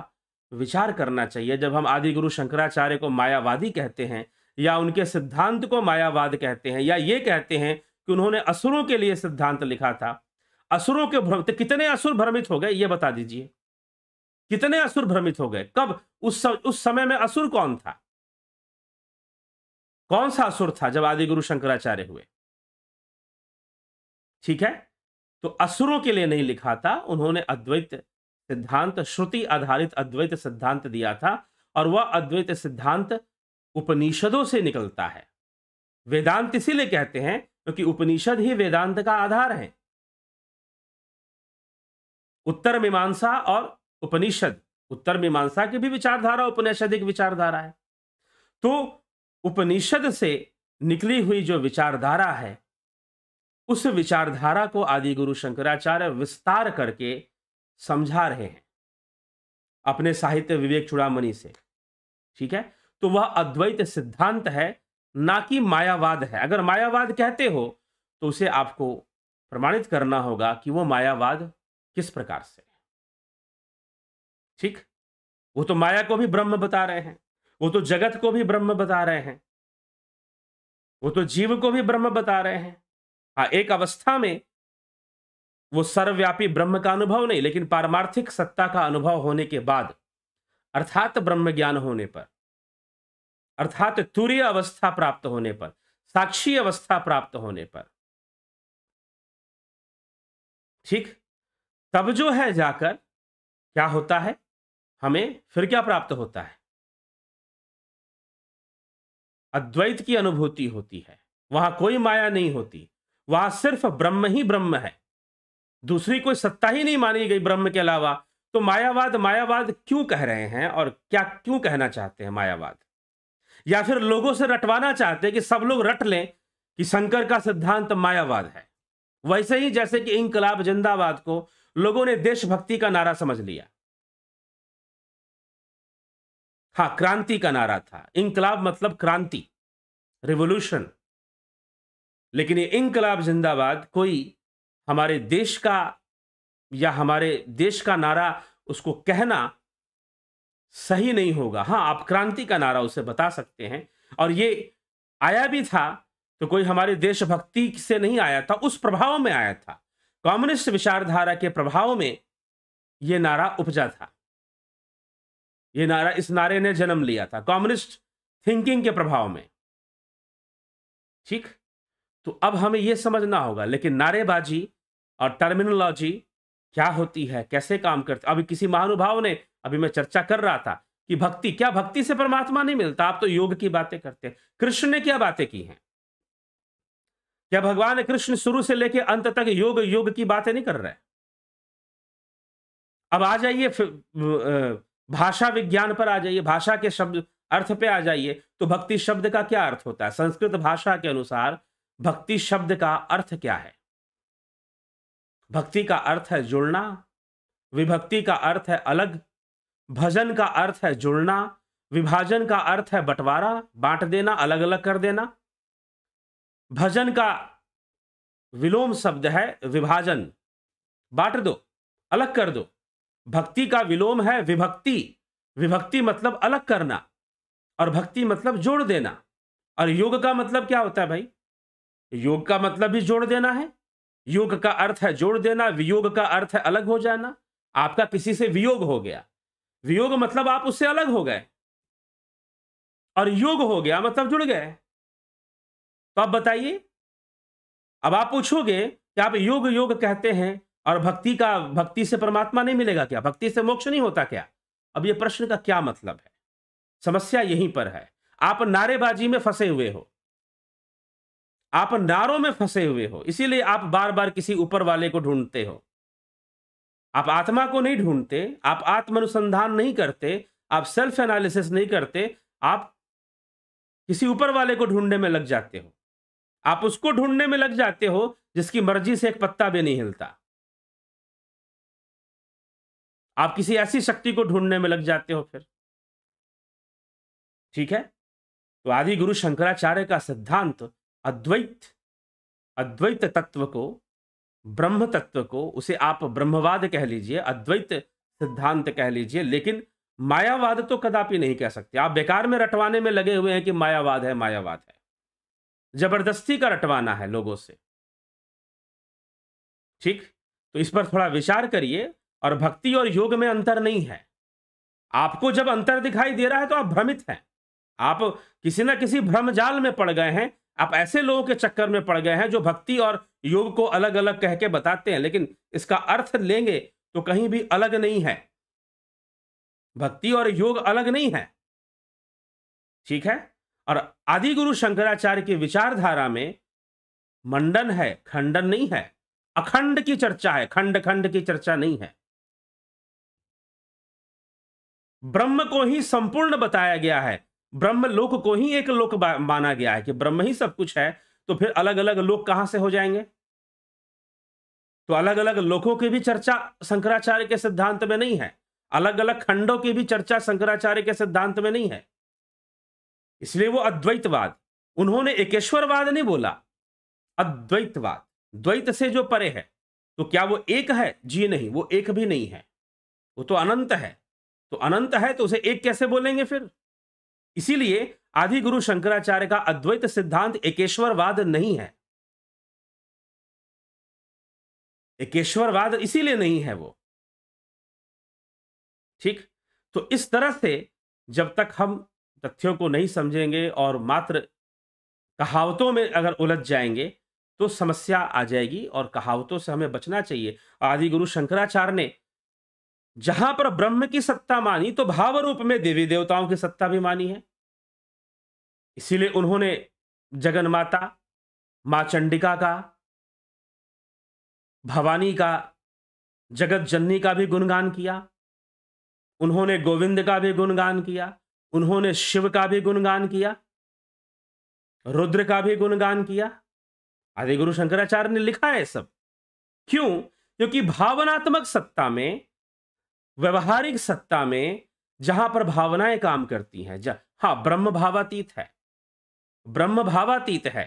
S1: विचार करना चाहिए जब हम आदि गुरु शंकराचार्य को मायावादी कहते हैं या उनके सिद्धांत को मायावाद कहते हैं या ये कहते हैं कि उन्होंने असुरों के लिए सिद्धांत लिखा था असुरों के भ्रम तो कितने असुर भ्रमित हो गए ये बता दीजिए कितने असुर भ्रमित हो गए कब उस सम, उस समय में असुर कौन था कौन सा असुर था जब आदि गुरु शंकराचार्य हुए ठीक है तो असुरों के लिए नहीं लिखा था उन्होंने अद्वैत सिद्धांत श्रुति आधारित अद्वैत सिद्धांत दिया था और वह अद्वैत सिद्धांत उपनिषदों से निकलता है वेदांत इसीलिए कहते हैं क्योंकि तो उपनिषद ही वेदांत का आधार है उत्तर मीमांसा और उपनिषद उत्तर मीमांसा की भी विचारधारा उपनिषदिक विचारधारा है तो उपनिषद से निकली हुई जो विचारधारा है उस विचारधारा को आदि गुरु शंकराचार्य विस्तार करके समझा रहे हैं अपने साहित्य विवेक चुड़ामणि से ठीक है तो वह अद्वैत सिद्धांत है ना कि मायावाद है अगर मायावाद कहते हो तो उसे आपको प्रमाणित करना होगा कि वो मायावाद किस प्रकार से ठीक वो तो माया को भी ब्रह्म बता रहे हैं वो तो जगत को भी ब्रह्म बता रहे हैं वो तो जीव को भी ब्रह्म बता रहे हैं हाँ एक अवस्था में वो सर्वव्यापी ब्रह्म का अनुभव नहीं लेकिन पारमार्थिक सत्ता का अनुभव होने के बाद अर्थात ब्रह्म ज्ञान होने पर अर्थात तूर्य अवस्था प्राप्त होने पर साक्षी अवस्था प्राप्त होने पर ठीक तब जो है जाकर क्या होता है हमें फिर क्या प्राप्त होता है अद्वैत की अनुभूति होती है वहां कोई माया नहीं होती वहां सिर्फ ब्रह्म ही ब्रह्म है दूसरी कोई सत्ता ही नहीं मानी गई ब्रह्म के अलावा तो मायावाद मायावाद क्यों कह रहे हैं और क्या क्यों कहना चाहते हैं मायावाद या फिर लोगों से रटवाना चाहते हैं कि सब लोग रट लें कि शंकर का सिद्धांत मायावाद है वैसे ही जैसे कि इंकलाब जिंदाबाद को लोगों ने देशभक्ति का नारा समझ लिया हाँ क्रांति का नारा था इंकलाब मतलब क्रांति रिवोल्यूशन लेकिन ये इंकलाब जिंदाबाद कोई हमारे देश का या हमारे देश का नारा उसको कहना सही नहीं होगा हाँ आप क्रांति का नारा उसे बता सकते हैं और ये आया भी था तो कोई हमारे देशभक्ति से नहीं आया था उस प्रभाव में आया था कम्युनिस्ट विचारधारा के प्रभाव में ये नारा उपजा था ये नारा इस नारे ने जन्म लिया था कम्युनिस्ट थिंकिंग के प्रभाव में ठीक तो अब हमें यह समझना होगा लेकिन नारेबाजी और टर्मिनोलॉजी क्या होती है कैसे काम करती अभी किसी महानुभाव ने अभी मैं चर्चा कर रहा था कि भक्ति क्या भक्ति से परमात्मा नहीं मिलता आप तो योग की बातें करते हैं कृष्ण ने क्या बातें की हैं क्या भगवान कृष्ण शुरू से लेकर अंत तक योग योग की बातें नहीं कर रहे अब आ जाइए भाषा विज्ञान पर आ जाइए भाषा के शब्द अर्थ पे आ जाइए तो भक्ति शब्द का क्या अर्थ होता है संस्कृत भाषा के अनुसार भक्ति शब्द का अर्थ क्या है भक्ति का अर्थ है जुड़ना विभक्ति का अर्थ है अलग भजन का अर्थ है जुड़ना विभाजन का अर्थ है बंटवारा बांट देना अलग अलग कर देना भजन का विलोम शब्द है विभाजन बांट दो अलग कर दो भक्ति का विलोम है विभक्ति विभक्ति मतलब अलग करना और भक्ति मतलब जोड़ देना और योग का मतलब क्या होता है भाई योग का मतलब भी जोड़ देना है योग का अर्थ है जोड़ देना वियोग का अर्थ है अलग हो जाना आपका किसी से वियोग हो गया वियोग मतलब आप उससे अलग हो गए और योग हो गया मतलब जुड़ गए तो आप बताइए अब आप पूछोगे कि आप योग योग कहते हैं और भक्ति का भक्ति से परमात्मा नहीं मिलेगा क्या भक्ति से मोक्ष नहीं होता क्या अब ये प्रश्न का क्या मतलब है समस्या यहीं पर है आप नारेबाजी में फंसे हुए हो आप नारों में फंसे हुए हो इसीलिए आप बार बार किसी ऊपर वाले को ढूंढते हो आप आत्मा को नहीं ढूंढते आप आत्म अनुसंधान नहीं करते आप सेल्फ एनालिसिस नहीं करते आप किसी ऊपर वाले को ढूंढने में लग जाते हो आप उसको ढूंढने में लग जाते हो जिसकी मर्जी से एक पत्ता भी नहीं हिलता आप किसी ऐसी शक्ति को ढूंढने में लग जाते हो फिर ठीक है तो आदि गुरु शंकराचार्य का सिद्धांत अद्वैत अद्वैत तत्व को ब्रह्म तत्व को उसे आप ब्रह्मवाद कह लीजिए अद्वैत सिद्धांत कह लीजिए लेकिन मायावाद तो कदापि नहीं कह सकते आप बेकार में रटवाने में लगे हुए हैं कि मायावाद है मायावाद है जबरदस्ती का रटवाना है लोगों से ठीक तो इस पर थोड़ा विचार करिए और भक्ति और योग में अंतर नहीं है आपको जब अंतर दिखाई दे रहा है तो आप भ्रमित हैं आप किसी ना किसी भ्रमजाल में पड़ गए हैं आप ऐसे लोगों के चक्कर में पड़ गए हैं जो भक्ति और योग को अलग अलग कह के बताते हैं लेकिन इसका अर्थ लेंगे तो कहीं भी अलग नहीं है भक्ति और योग अलग नहीं है ठीक है और आदि गुरु शंकराचार्य की विचारधारा में मंडन है खंडन नहीं है अखंड की चर्चा है खंड खंड की चर्चा नहीं है ब्रह्म को ही संपूर्ण बताया गया है ब्रह्म लोक को ही एक लोक माना गया है कि ब्रह्म ही सब कुछ है तो फिर अलग अलग लोक कहां से हो जाएंगे तो अलग अलग लोकों की भी चर्चा शंकराचार्य के सिद्धांत में नहीं है अलग अलग खंडों की भी चर्चा शंकराचार्य के सिद्धांत में नहीं है इसलिए वो अद्वैतवाद उन्होंने एकेश्वरवाद नहीं बोला अद्वैतवाद द्वैत से जो परे है तो क्या वो एक है जी नहीं वो एक भी नहीं है वो तो अनंत है तो अनंत है तो उसे एक कैसे बोलेंगे फिर इसीलिए आदि गुरु शंकराचार्य का अद्वैत सिद्धांत एकेश्वरवाद नहीं है
S2: एकेश्वरवाद इसीलिए नहीं है वो
S1: ठीक तो इस तरह से जब तक हम तथ्यों को नहीं समझेंगे और मात्र कहावतों में अगर उलझ जाएंगे तो समस्या आ जाएगी और कहावतों से हमें बचना चाहिए आदि गुरु शंकराचार्य ने जहां पर ब्रह्म की सत्ता मानी तो भाव रूप में देवी देवताओं की सत्ता भी मानी है इसीलिए उन्होंने जगन माता मां चंडिका का भवानी का जगत जननी का भी गुणगान किया उन्होंने गोविंद का भी गुणगान किया उन्होंने शिव का भी गुणगान किया रुद्र का भी गुणगान किया आदि गुरु शंकराचार्य ने लिखा है सब क्यों क्योंकि भावनात्मक सत्ता में व्यवहारिक सत्ता में जहां पर भावनाएं काम करती हैं हाँ ब्रह्म भावातीत है ब्रह्म भावातीत है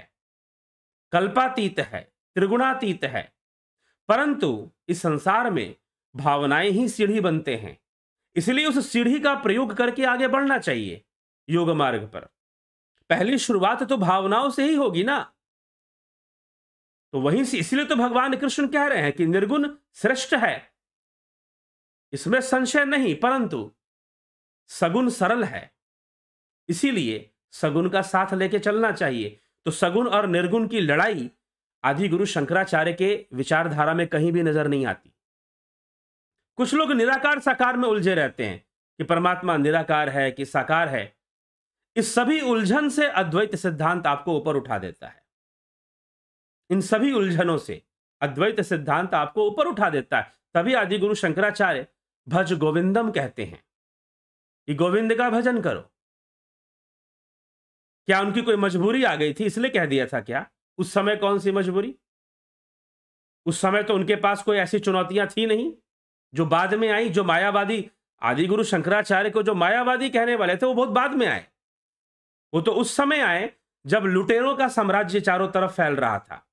S1: कल्पातीत है त्रिगुणातीत है परंतु इस संसार में भावनाएं ही सीढ़ी बनते हैं इसलिए उस सीढ़ी का प्रयोग करके आगे बढ़ना चाहिए योग मार्ग पर पहली शुरुआत तो भावनाओं से ही होगी ना तो वहीं से इसलिए तो भगवान कृष्ण कह रहे हैं कि निर्गुण श्रेष्ठ है इसमें संशय नहीं परंतु सगुन सरल है इसीलिए सगुन का साथ लेके चलना चाहिए तो सगुन और निर्गुण की लड़ाई आदि गुरु शंकराचार्य के विचारधारा में कहीं भी नजर नहीं आती कुछ लोग निराकार साकार में उलझे रहते हैं कि परमात्मा निराकार है कि साकार है इस सभी उलझन से अद्वैत सिद्धांत आपको ऊपर उठा देता है इन सभी उलझनों से अद्वैत सिद्धांत आपको ऊपर उठा देता है तभी आदि गुरु शंकराचार्य भज गोविंदम कहते हैं कि गोविंद का भजन करो क्या उनकी कोई मजबूरी आ गई थी इसलिए कह दिया था क्या उस समय कौन सी मजबूरी उस समय तो उनके पास कोई ऐसी चुनौतियां थी नहीं जो बाद में आई जो मायावादी आदि गुरु शंकराचार्य को जो मायावादी कहने वाले थे वो बहुत बाद में आए वो तो उस समय आए जब लुटेरों का साम्राज्य चारों तरफ फैल रहा था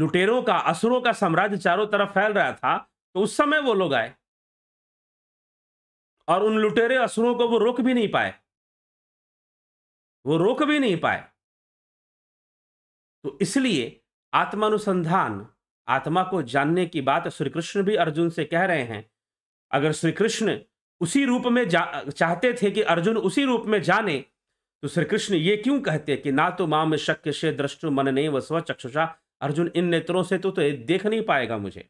S1: लुटेरों का असुरों का साम्राज्य चारों तरफ फैल रहा था तो उस समय वो लोग आए और उन लुटेरे असुरों को वो रोक भी नहीं पाए वो रोक भी नहीं पाए तो इसलिए आत्मानुसंधान आत्मा को जानने की बात श्री कृष्ण भी अर्जुन से कह रहे हैं अगर श्री कृष्ण उसी रूप में चाहते थे कि अर्जुन उसी रूप में जाने तो श्री कृष्ण ये क्यों कहते कि ना तो माम शक्य से दृष्टु मन नहीं व स्वचक्षुषा अर्जुन इन नेत्रों से तो, तो देख नहीं पाएगा मुझे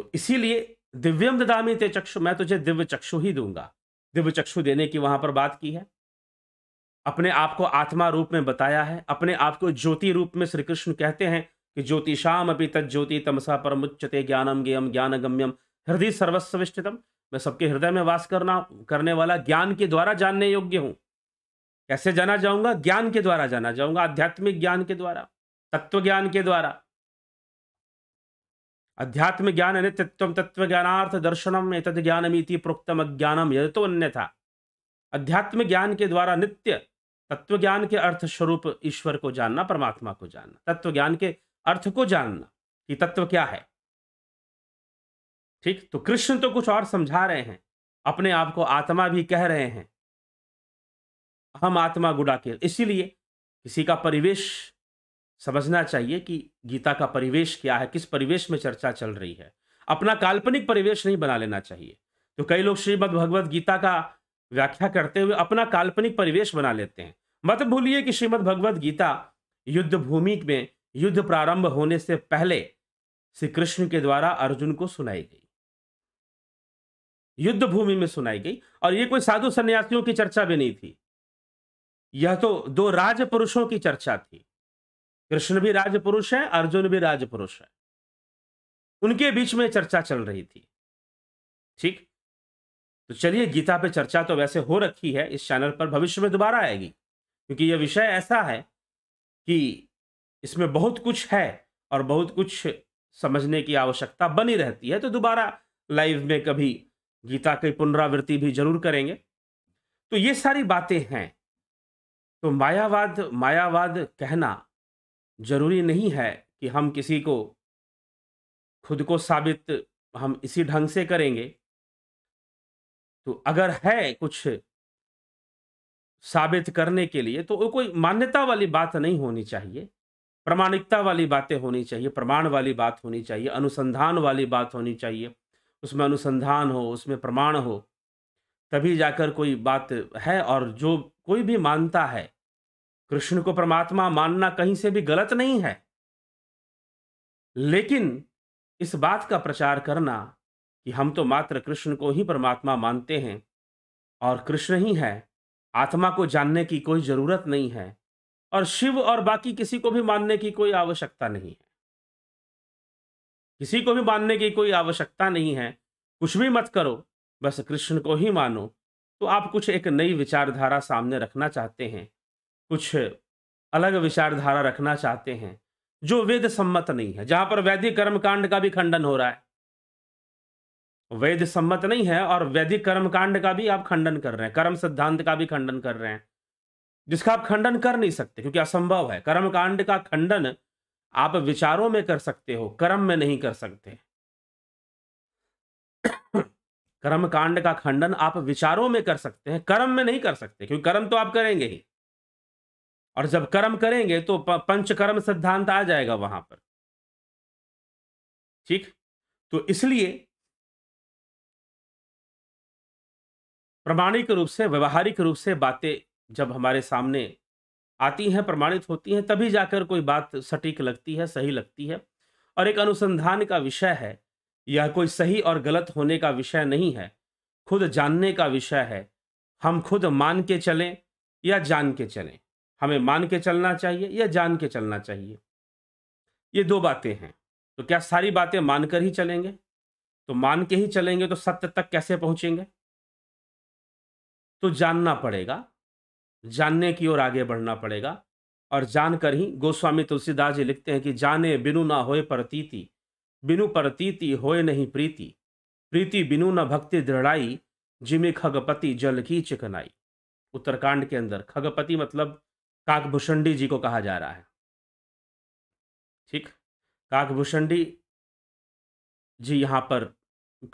S1: तो इसीलिए दिव्यम ददामी ते चक्षु मैं तुझे दिव्य चक्षु ही दूंगा दिव्य चक्षु देने की वहां पर बात की है अपने आप को आत्मा रूप में बताया है अपने आप को ज्योति रूप में श्री कृष्ण कहते हैं कि ज्योतिषाम अपनी तत् ज्योति तमसा परमुच्चते ज्ञानम गेयम ज्ञान गम्यम हृदय सर्वस्विष्टतम मैं सबके हृदय में वास करना करने वाला ज्ञान के द्वारा जानने योग्य हूँ कैसे जाना जाऊंगा ज्ञान के द्वारा जाना जाऊंगा आध्यात्मिक ज्ञान के द्वारा तत्व ज्ञान के द्वारा अध्यात्म ज्ञान अनित्यत्व तत्व ज्ञानार्थ दर्शनम एतद ज्ञानमीति प्रोक्तम अज्ञानम यद तो अन्यथा अध्यात्म ज्ञान के द्वारा नित्य तत्व ज्ञान के अर्थ स्वरूप ईश्वर को जानना परमात्मा को जानना तत्व ज्ञान के अर्थ को जानना कि तत्व क्या है ठीक तो कृष्ण तो कुछ और समझा रहे हैं अपने आप को आत्मा भी कह रहे हैं हम आत्मा गुड़ा के इसीलिए किसी का परिवेश समझना चाहिए कि गीता का परिवेश क्या है किस परिवेश में चर्चा चल रही है अपना काल्पनिक परिवेश नहीं बना लेना चाहिए तो कई लोग श्रीमद भगवत गीता का व्याख्या करते हुए अपना काल्पनिक परिवेश बना लेते हैं मत भूलिए कि श्रीमद भगवत गीता युद्ध भूमि में युद्ध प्रारंभ होने से पहले श्री कृष्ण के द्वारा अर्जुन को सुनाई गई युद्ध भूमि में सुनाई गई और ये कोई साधु सन्यासियों की चर्चा भी नहीं थी यह तो दो राज पुरुषों की चर्चा थी कृष्ण भी राजपुरुष है अर्जुन भी राजपुरुष है उनके बीच में चर्चा चल रही थी ठीक तो चलिए गीता पे चर्चा तो वैसे हो रखी है इस चैनल पर भविष्य में दोबारा आएगी क्योंकि यह विषय ऐसा है कि इसमें बहुत कुछ है और बहुत कुछ समझने की आवश्यकता बनी रहती है तो दोबारा लाइव में कभी गीता की पुनरावृत्ति भी जरूर करेंगे तो ये सारी बातें हैं तो मायावाद मायावाद कहना ज़रूरी नहीं है कि हम किसी को खुद को साबित हम इसी ढंग से करेंगे तो अगर है कुछ साबित करने के लिए तो कोई मान्यता वाली बात नहीं होनी चाहिए प्रमाणिकता वाली बातें होनी चाहिए प्रमाण वाली बात होनी चाहिए अनुसंधान वाली बात होनी चाहिए उसमें अनुसंधान हो उसमें प्रमाण हो तभी जाकर कोई बात है और जो कोई भी मानता है कृष्ण को परमात्मा मानना कहीं से भी गलत नहीं है लेकिन इस बात का प्रचार करना कि हम तो मात्र कृष्ण को ही परमात्मा मानते हैं और कृष्ण ही है आत्मा को जानने की कोई जरूरत नहीं है और शिव और बाकी किसी को भी मानने की कोई आवश्यकता नहीं है किसी को भी मानने की कोई आवश्यकता नहीं है कुछ भी मत करो बस कृष्ण को ही मानो तो आप कुछ एक नई विचारधारा सामने रखना चाहते हैं कुछ अलग विचारधारा रखना चाहते हैं जो वेद सम्मत नहीं है जहां पर वैदिक कर्मकांड का भी खंडन हो रहा है वेद सम्मत नहीं है और वैदिक कर्मकांड का भी आप खंडन कर रहे हैं कर्म सिद्धांत का भी खंडन कर रहे हैं जिसका आप खंडन कर नहीं सकते क्योंकि असंभव है कर्मकांड का खंडन आप विचारों में कर सकते हो कर्म में नहीं कर सकते कर्मकांड का खंडन आप विचारों में कर सकते हैं कर्म में नहीं कर सकते क्योंकि कर्म तो आप करेंगे ही और जब कर्म करेंगे तो पंचकर्म सिद्धांत आ जाएगा वहां पर
S2: ठीक तो इसलिए
S1: प्रमाणिक रूप से व्यवहारिक रूप से बातें जब हमारे सामने आती हैं प्रमाणित होती हैं तभी जाकर कोई बात सटीक लगती है सही लगती है और एक अनुसंधान का विषय है यह कोई सही और गलत होने का विषय नहीं है खुद जानने का विषय है हम खुद मान के चलें या जान के चलें हमें मान के चलना चाहिए या जान के चलना चाहिए ये दो बातें हैं तो क्या सारी बातें मानकर ही चलेंगे तो मान के ही चलेंगे तो सत्य तक कैसे पहुंचेंगे तो जानना पड़ेगा जानने की ओर आगे बढ़ना पड़ेगा और जानकर ही गोस्वामी तुलसीदास जी लिखते हैं कि जाने बिनु ना होए प्रतीति बिनु प्रतीति होए नहीं प्रीति प्रीति बिनु न भक्ति दृढ़ाई जिमे खगपति जल की चिकनाई उत्तरकांड के अंदर खगपति मतलब काकभूषणी जी को कहा जा रहा है ठीक काकभूषणी जी यहाँ पर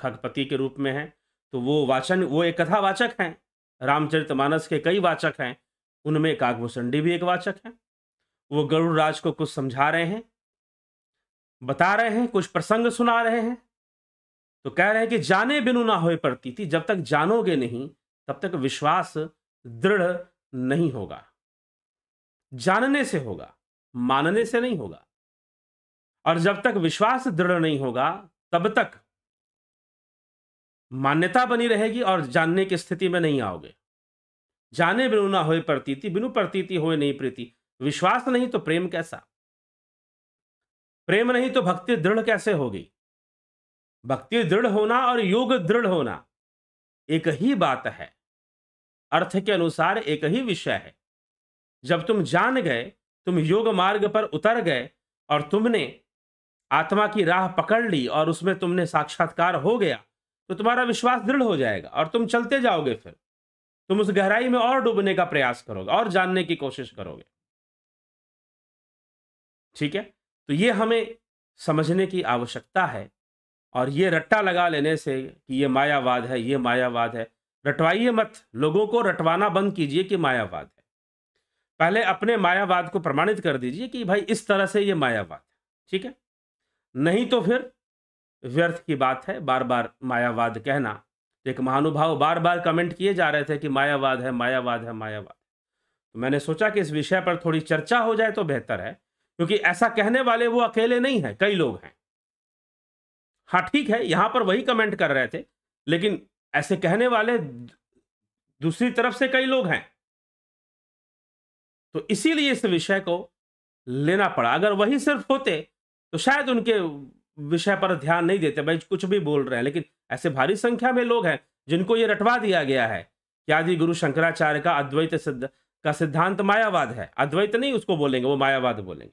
S1: खगपति के रूप में हैं तो वो वाचन वो एक कथावाचक हैं हैं रामचरितमानस के कई वाचक हैं उनमें काकभूषणी भी एक वाचक हैं वो गरुड़ राज को कुछ समझा रहे हैं बता रहे हैं कुछ प्रसंग सुना रहे हैं तो कह रहे हैं कि जाने बिनु ना हो पड़ती थी जब तक जानोगे नहीं तब तक विश्वास दृढ़ नहीं होगा जानने से होगा मानने से नहीं होगा और जब तक विश्वास दृढ़ नहीं होगा तब तक मान्यता बनी रहेगी और जानने की स्थिति में नहीं आओगे जाने बिनु ना हो प्रतीति बिनु प्रतीति हो नहीं प्रीति विश्वास नहीं तो प्रेम कैसा प्रेम नहीं तो भक्ति दृढ़ कैसे होगी भक्ति दृढ़ होना और योग दृढ़ होना एक ही बात है अर्थ के अनुसार एक ही विषय है जब तुम जान गए तुम योग मार्ग पर उतर गए और तुमने आत्मा की राह पकड़ ली और उसमें तुमने साक्षात्कार हो गया तो तुम्हारा विश्वास दृढ़ हो जाएगा और तुम चलते जाओगे फिर तुम उस गहराई में और डूबने का प्रयास करोगे और जानने की कोशिश करोगे ठीक है तो ये हमें समझने की आवश्यकता है और ये रट्टा लगा लेने से कि ये मायावाद है ये मायावाद है रटवाइए मत लोगों को रटवाना बंद कीजिए कि मायावाद है पहले अपने मायावाद को प्रमाणित कर दीजिए कि भाई इस तरह से ये मायावाद है ठीक है नहीं तो फिर व्यर्थ की बात है बार बार मायावाद कहना एक महानुभाव बार बार कमेंट किए जा रहे थे कि मायावाद है मायावाद है मायावाद तो मैंने सोचा कि इस विषय पर थोड़ी चर्चा हो जाए तो बेहतर है क्योंकि ऐसा कहने वाले वो अकेले नहीं हैं कई लोग हैं हाँ ठीक है यहाँ पर वही कमेंट कर रहे थे लेकिन ऐसे कहने वाले दूसरी तरफ से कई लोग हैं तो इसीलिए इस विषय को लेना पड़ा अगर वही सिर्फ होते तो शायद उनके विषय पर ध्यान नहीं देते भाई कुछ भी बोल रहे हैं लेकिन ऐसे भारी संख्या में लोग हैं जिनको ये रटवा दिया गया है कि आदि गुरु शंकराचार्य का अद्वैत सिद्ध का सिद्धांत मायावाद है अद्वैत नहीं उसको बोलेंगे वो मायावाद बोलेंगे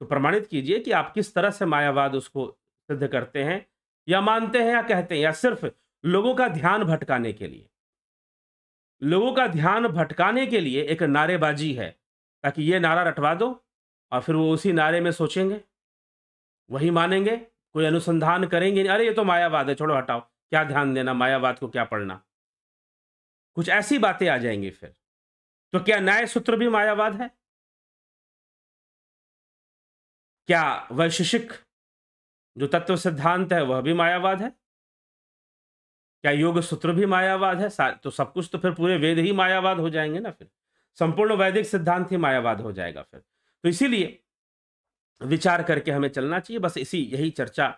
S1: तो प्रमाणित कीजिए कि आप किस तरह से मायावाद उसको सिद्ध करते हैं या मानते हैं या कहते हैं या सिर्फ लोगों का ध्यान भटकाने के लिए लोगों का ध्यान भटकाने के लिए एक नारेबाजी है ताकि ये नारा रटवा दो और फिर वो उसी नारे में सोचेंगे वही मानेंगे कोई अनुसंधान करेंगे अरे ये तो मायावाद है छोड़ो हटाओ क्या ध्यान देना मायावाद को क्या पढ़ना कुछ ऐसी बातें आ जाएंगी फिर तो क्या न्याय सूत्र भी
S2: मायावाद है क्या वैशिषिक
S1: जो तत्व सिद्धांत है वह भी मायावाद है क्या योग सूत्र भी मायावाद है तो सब कुछ तो फिर पूरे वेद ही मायावाद हो जाएंगे ना फिर संपूर्ण वैदिक सिद्धांत ही मायावाद हो जाएगा फिर तो इसीलिए विचार करके हमें चलना चाहिए बस इसी यही चर्चा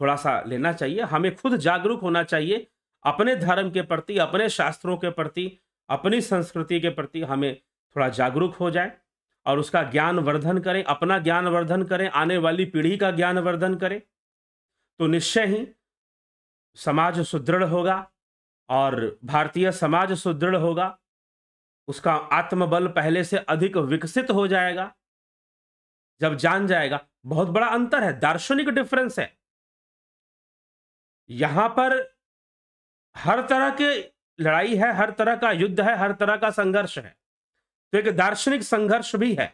S1: थोड़ा सा लेना चाहिए हमें खुद जागरूक होना चाहिए अपने धर्म के प्रति अपने शास्त्रों के प्रति अपनी संस्कृति के प्रति हमें थोड़ा जागरूक हो जाए और उसका ज्ञान वर्धन करें अपना ज्ञान वर्धन करें आने वाली पीढ़ी का ज्ञान वर्धन करें तो निश्चय ही समाज सुदृढ़ होगा और भारतीय समाज सुदृढ़ होगा उसका आत्मबल पहले से अधिक विकसित हो जाएगा जब जान जाएगा बहुत बड़ा अंतर है दार्शनिक डिफरेंस है यहां पर हर तरह के लड़ाई है हर तरह का युद्ध है हर तरह का संघर्ष है तो एक दार्शनिक संघर्ष भी है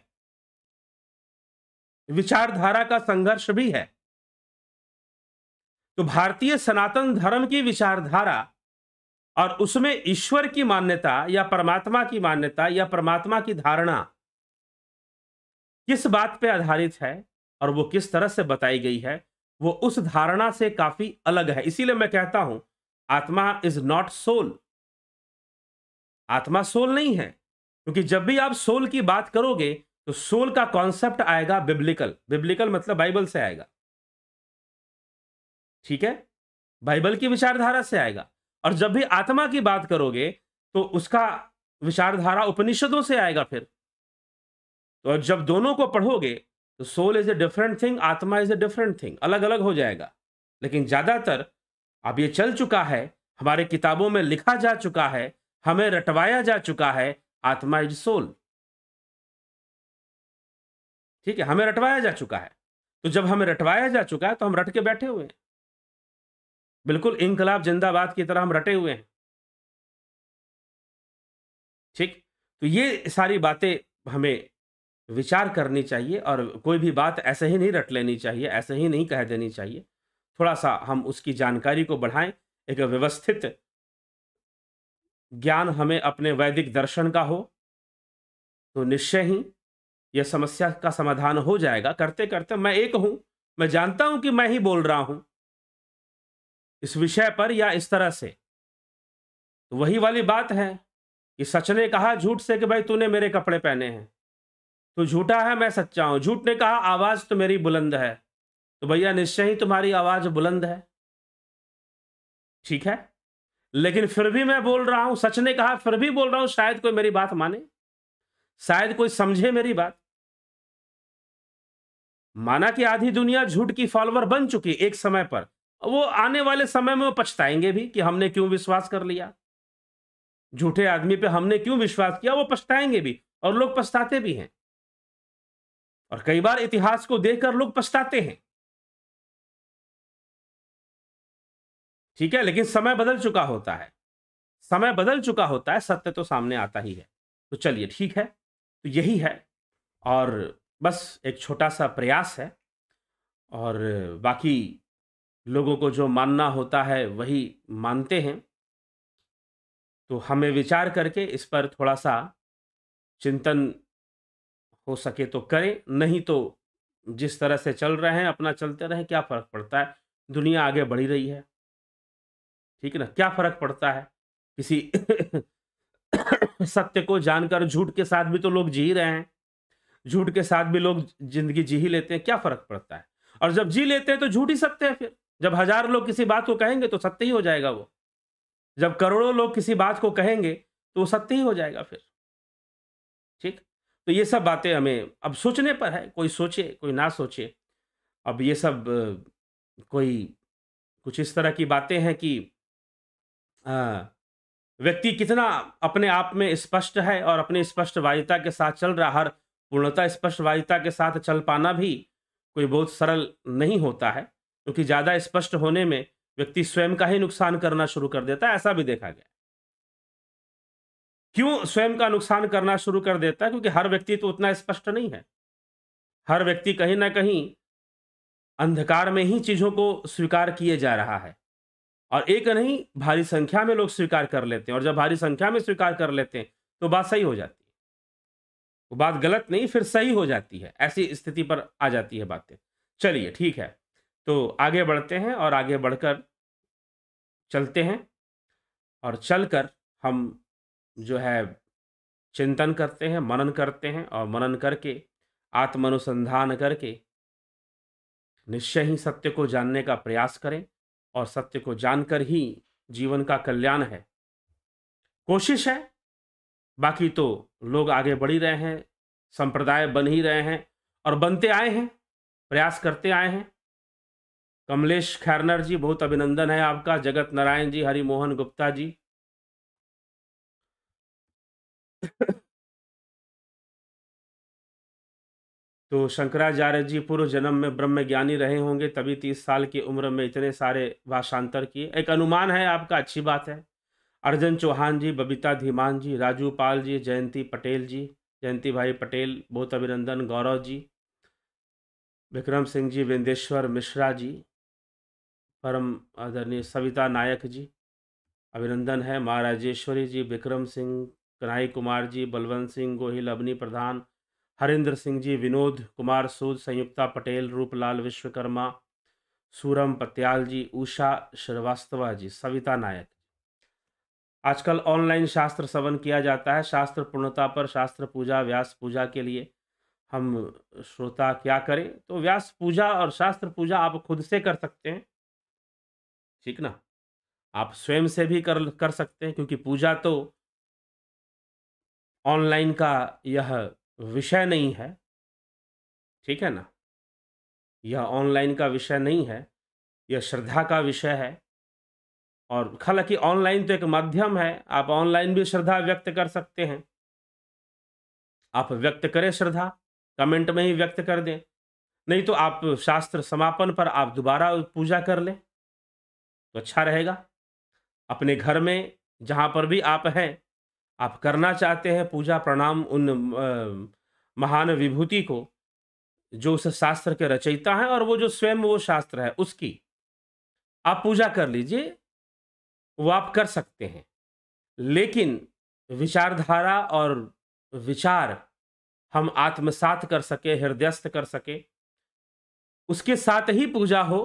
S1: विचारधारा का संघर्ष भी है तो भारतीय सनातन धर्म की विचारधारा और उसमें ईश्वर की मान्यता या परमात्मा की मान्यता या परमात्मा की धारणा किस बात पे आधारित है और वो किस तरह से बताई गई है वो उस धारणा से काफी अलग है इसीलिए मैं कहता हूं atma is not soul atma soul नहीं है क्योंकि जब भी आप सोल की बात करोगे तो सोल का कॉन्सेप्ट आएगा बिब्लिकल बिब्लिकल मतलब बाइबल से आएगा ठीक है बाइबल की विचारधारा से आएगा और जब भी आत्मा की बात करोगे तो उसका विचारधारा उपनिषदों से आएगा फिर तो जब दोनों को पढ़ोगे तो soul is a different thing atma is a different thing अलग अलग हो जाएगा लेकिन ज्यादातर अब ये चल चुका है हमारे किताबों में लिखा जा चुका है हमें रटवाया जा चुका है आत्मा इज सोल ठीक है हमें रटवाया जा चुका है तो जब हमें रटवाया जा चुका है तो हम रट के बैठे हुए हैं बिल्कुल इनकलाब जिंदाबाद की तरह हम रटे हुए हैं ठीक तो ये सारी बातें हमें विचार करनी चाहिए और कोई भी बात ऐसे ही नहीं रट लेनी चाहिए ऐसे ही नहीं कह देनी चाहिए थोड़ा सा हम उसकी जानकारी को बढ़ाएं एक व्यवस्थित ज्ञान हमें अपने वैदिक दर्शन का हो तो निश्चय ही यह समस्या का समाधान हो जाएगा करते करते मैं एक हूँ मैं जानता हूं कि मैं ही बोल रहा हूँ इस विषय पर या इस तरह से तो वही वाली बात है कि सच ने कहा झूठ से कि भाई तूने मेरे कपड़े पहने हैं तो झूठा है मैं सच्चा हूं झूठ ने कहा आवाज़ तो मेरी बुलंद है तो भैया निश्चय ही तुम्हारी आवाज़ बुलंद है ठीक है लेकिन फिर भी मैं बोल रहा हूं सच ने कहा फिर भी बोल रहा हूं शायद कोई मेरी बात माने शायद कोई समझे मेरी बात माना कि आधी दुनिया झूठ की फॉलोअर बन चुकी एक समय पर वो आने वाले समय में वो पछताएंगे भी कि हमने क्यों विश्वास कर लिया झूठे आदमी पे हमने क्यों विश्वास किया वो पछताएंगे भी और लोग पछताते भी हैं और कई बार इतिहास को देखकर लोग पछताते हैं
S2: ठीक है लेकिन समय बदल चुका होता है
S1: समय बदल चुका होता है सत्य तो सामने आता ही है तो चलिए ठीक है तो यही है और बस एक छोटा सा प्रयास है और बाकी लोगों को जो मानना होता है वही मानते हैं तो हमें विचार करके इस पर थोड़ा सा चिंतन हो सके तो करें नहीं तो जिस तरह से चल रहे हैं अपना चलते रहें क्या फ़र्क पड़ता है दुनिया आगे बढ़ी रही है ठीक है ना क्या फ़र्क पड़ता है किसी सत्य को जानकर झूठ के साथ भी तो लोग जी रहे हैं झूठ के साथ भी लोग जिंदगी जी ही लेते हैं क्या फ़र्क पड़ता है और जब जी लेते हैं तो झूठ ही सकते हैं फिर जब हजार लोग किसी बात को कहेंगे तो सत्य ही हो जाएगा वो जब करोड़ों लोग किसी बात को कहेंगे तो वो सत्य ही हो जाएगा फिर ठीक तो ये सब बातें हमें अब सोचने पर है कोई सोचे कोई ना सोचे अब ये सब कोई कुछ इस तरह की बातें हैं कि व्यक्ति कितना अपने आप में स्पष्ट है और अपनी वायुता के साथ चल रहा हर पूर्णता वायुता के साथ चल पाना भी कोई बहुत सरल नहीं होता है क्योंकि ज़्यादा स्पष्ट होने में व्यक्ति स्वयं का ही नुकसान करना शुरू कर देता है ऐसा भी देखा गया क्यों स्वयं का नुकसान करना शुरू कर देता है क्योंकि हर व्यक्ति तो उतना स्पष्ट नहीं है हर व्यक्ति कहीं ना कहीं अंधकार में ही चीज़ों को स्वीकार किए जा रहा है और एक नहीं भारी संख्या में लोग स्वीकार कर लेते हैं और जब भारी संख्या में स्वीकार कर लेते हैं तो बात सही हो जाती है वो बात गलत नहीं फिर सही हो जाती है ऐसी स्थिति पर आ जाती है बातें चलिए ठीक है तो आगे बढ़ते हैं और आगे बढ़कर चलते हैं और चलकर हम जो है चिंतन करते हैं मनन करते हैं और मनन करके अनुसंधान करके निश्चय ही सत्य को जानने का प्रयास करें और सत्य को जानकर ही जीवन का कल्याण है कोशिश है बाकी तो लोग आगे बढ़ ही रहे हैं संप्रदाय बन ही रहे हैं और बनते आए हैं प्रयास करते आए हैं कमलेश खैरनर जी बहुत अभिनंदन है आपका जगत नारायण जी हरिमोहन गुप्ता जी तो शंकराचार्य जी पूर्व जन्म में ब्रह्म ज्ञानी रहे होंगे तभी तीस साल की उम्र में इतने सारे भाषांतर किए एक अनुमान है आपका अच्छी बात है अर्जन चौहान जी बबीता धीमान जी राजू पाल जी जयंती पटेल जी जयंती भाई पटेल बहुत अभिनंदन गौरव जी विक्रम सिंह जी विंदेश्वर मिश्रा जी परम आदरणीय सविता नायक जी अभिनंदन है महाराजेश्वरी जी विक्रम सिंह कन्हई कुमार जी बलवंत सिंह गोहिल अवनी प्रधान हरिंद्र सिंह जी विनोद कुमार सूद संयुक्ता पटेल रूपलाल विश्वकर्मा सूरम पत्याल जी उषा श्रीवास्तवा जी सविता नायक आजकल ऑनलाइन शास्त्र सवन किया जाता है शास्त्र पूर्णता पर शास्त्र पूजा व्यास पूजा के लिए हम श्रोता क्या करें तो व्यास पूजा और शास्त्र पूजा आप खुद से कर सकते हैं ठीक ना आप स्वयं से भी कर कर सकते हैं क्योंकि पूजा तो ऑनलाइन का यह विषय नहीं है ठीक है ना यह ऑनलाइन का विषय नहीं है यह श्रद्धा का विषय है और हालांकि ऑनलाइन तो एक माध्यम है आप ऑनलाइन भी श्रद्धा व्यक्त कर सकते हैं आप व्यक्त करें श्रद्धा कमेंट में ही व्यक्त कर दें नहीं तो आप शास्त्र समापन पर आप दोबारा पूजा कर लें तो अच्छा रहेगा अपने घर में जहाँ पर भी आप हैं आप करना चाहते हैं पूजा प्रणाम उन महान विभूति को जो उस शास्त्र के रचयिता हैं और वो जो स्वयं वो शास्त्र है उसकी आप पूजा कर लीजिए वो आप कर सकते हैं लेकिन विचारधारा और विचार हम आत्मसात कर सके हृदयस्थ कर सके उसके साथ ही पूजा हो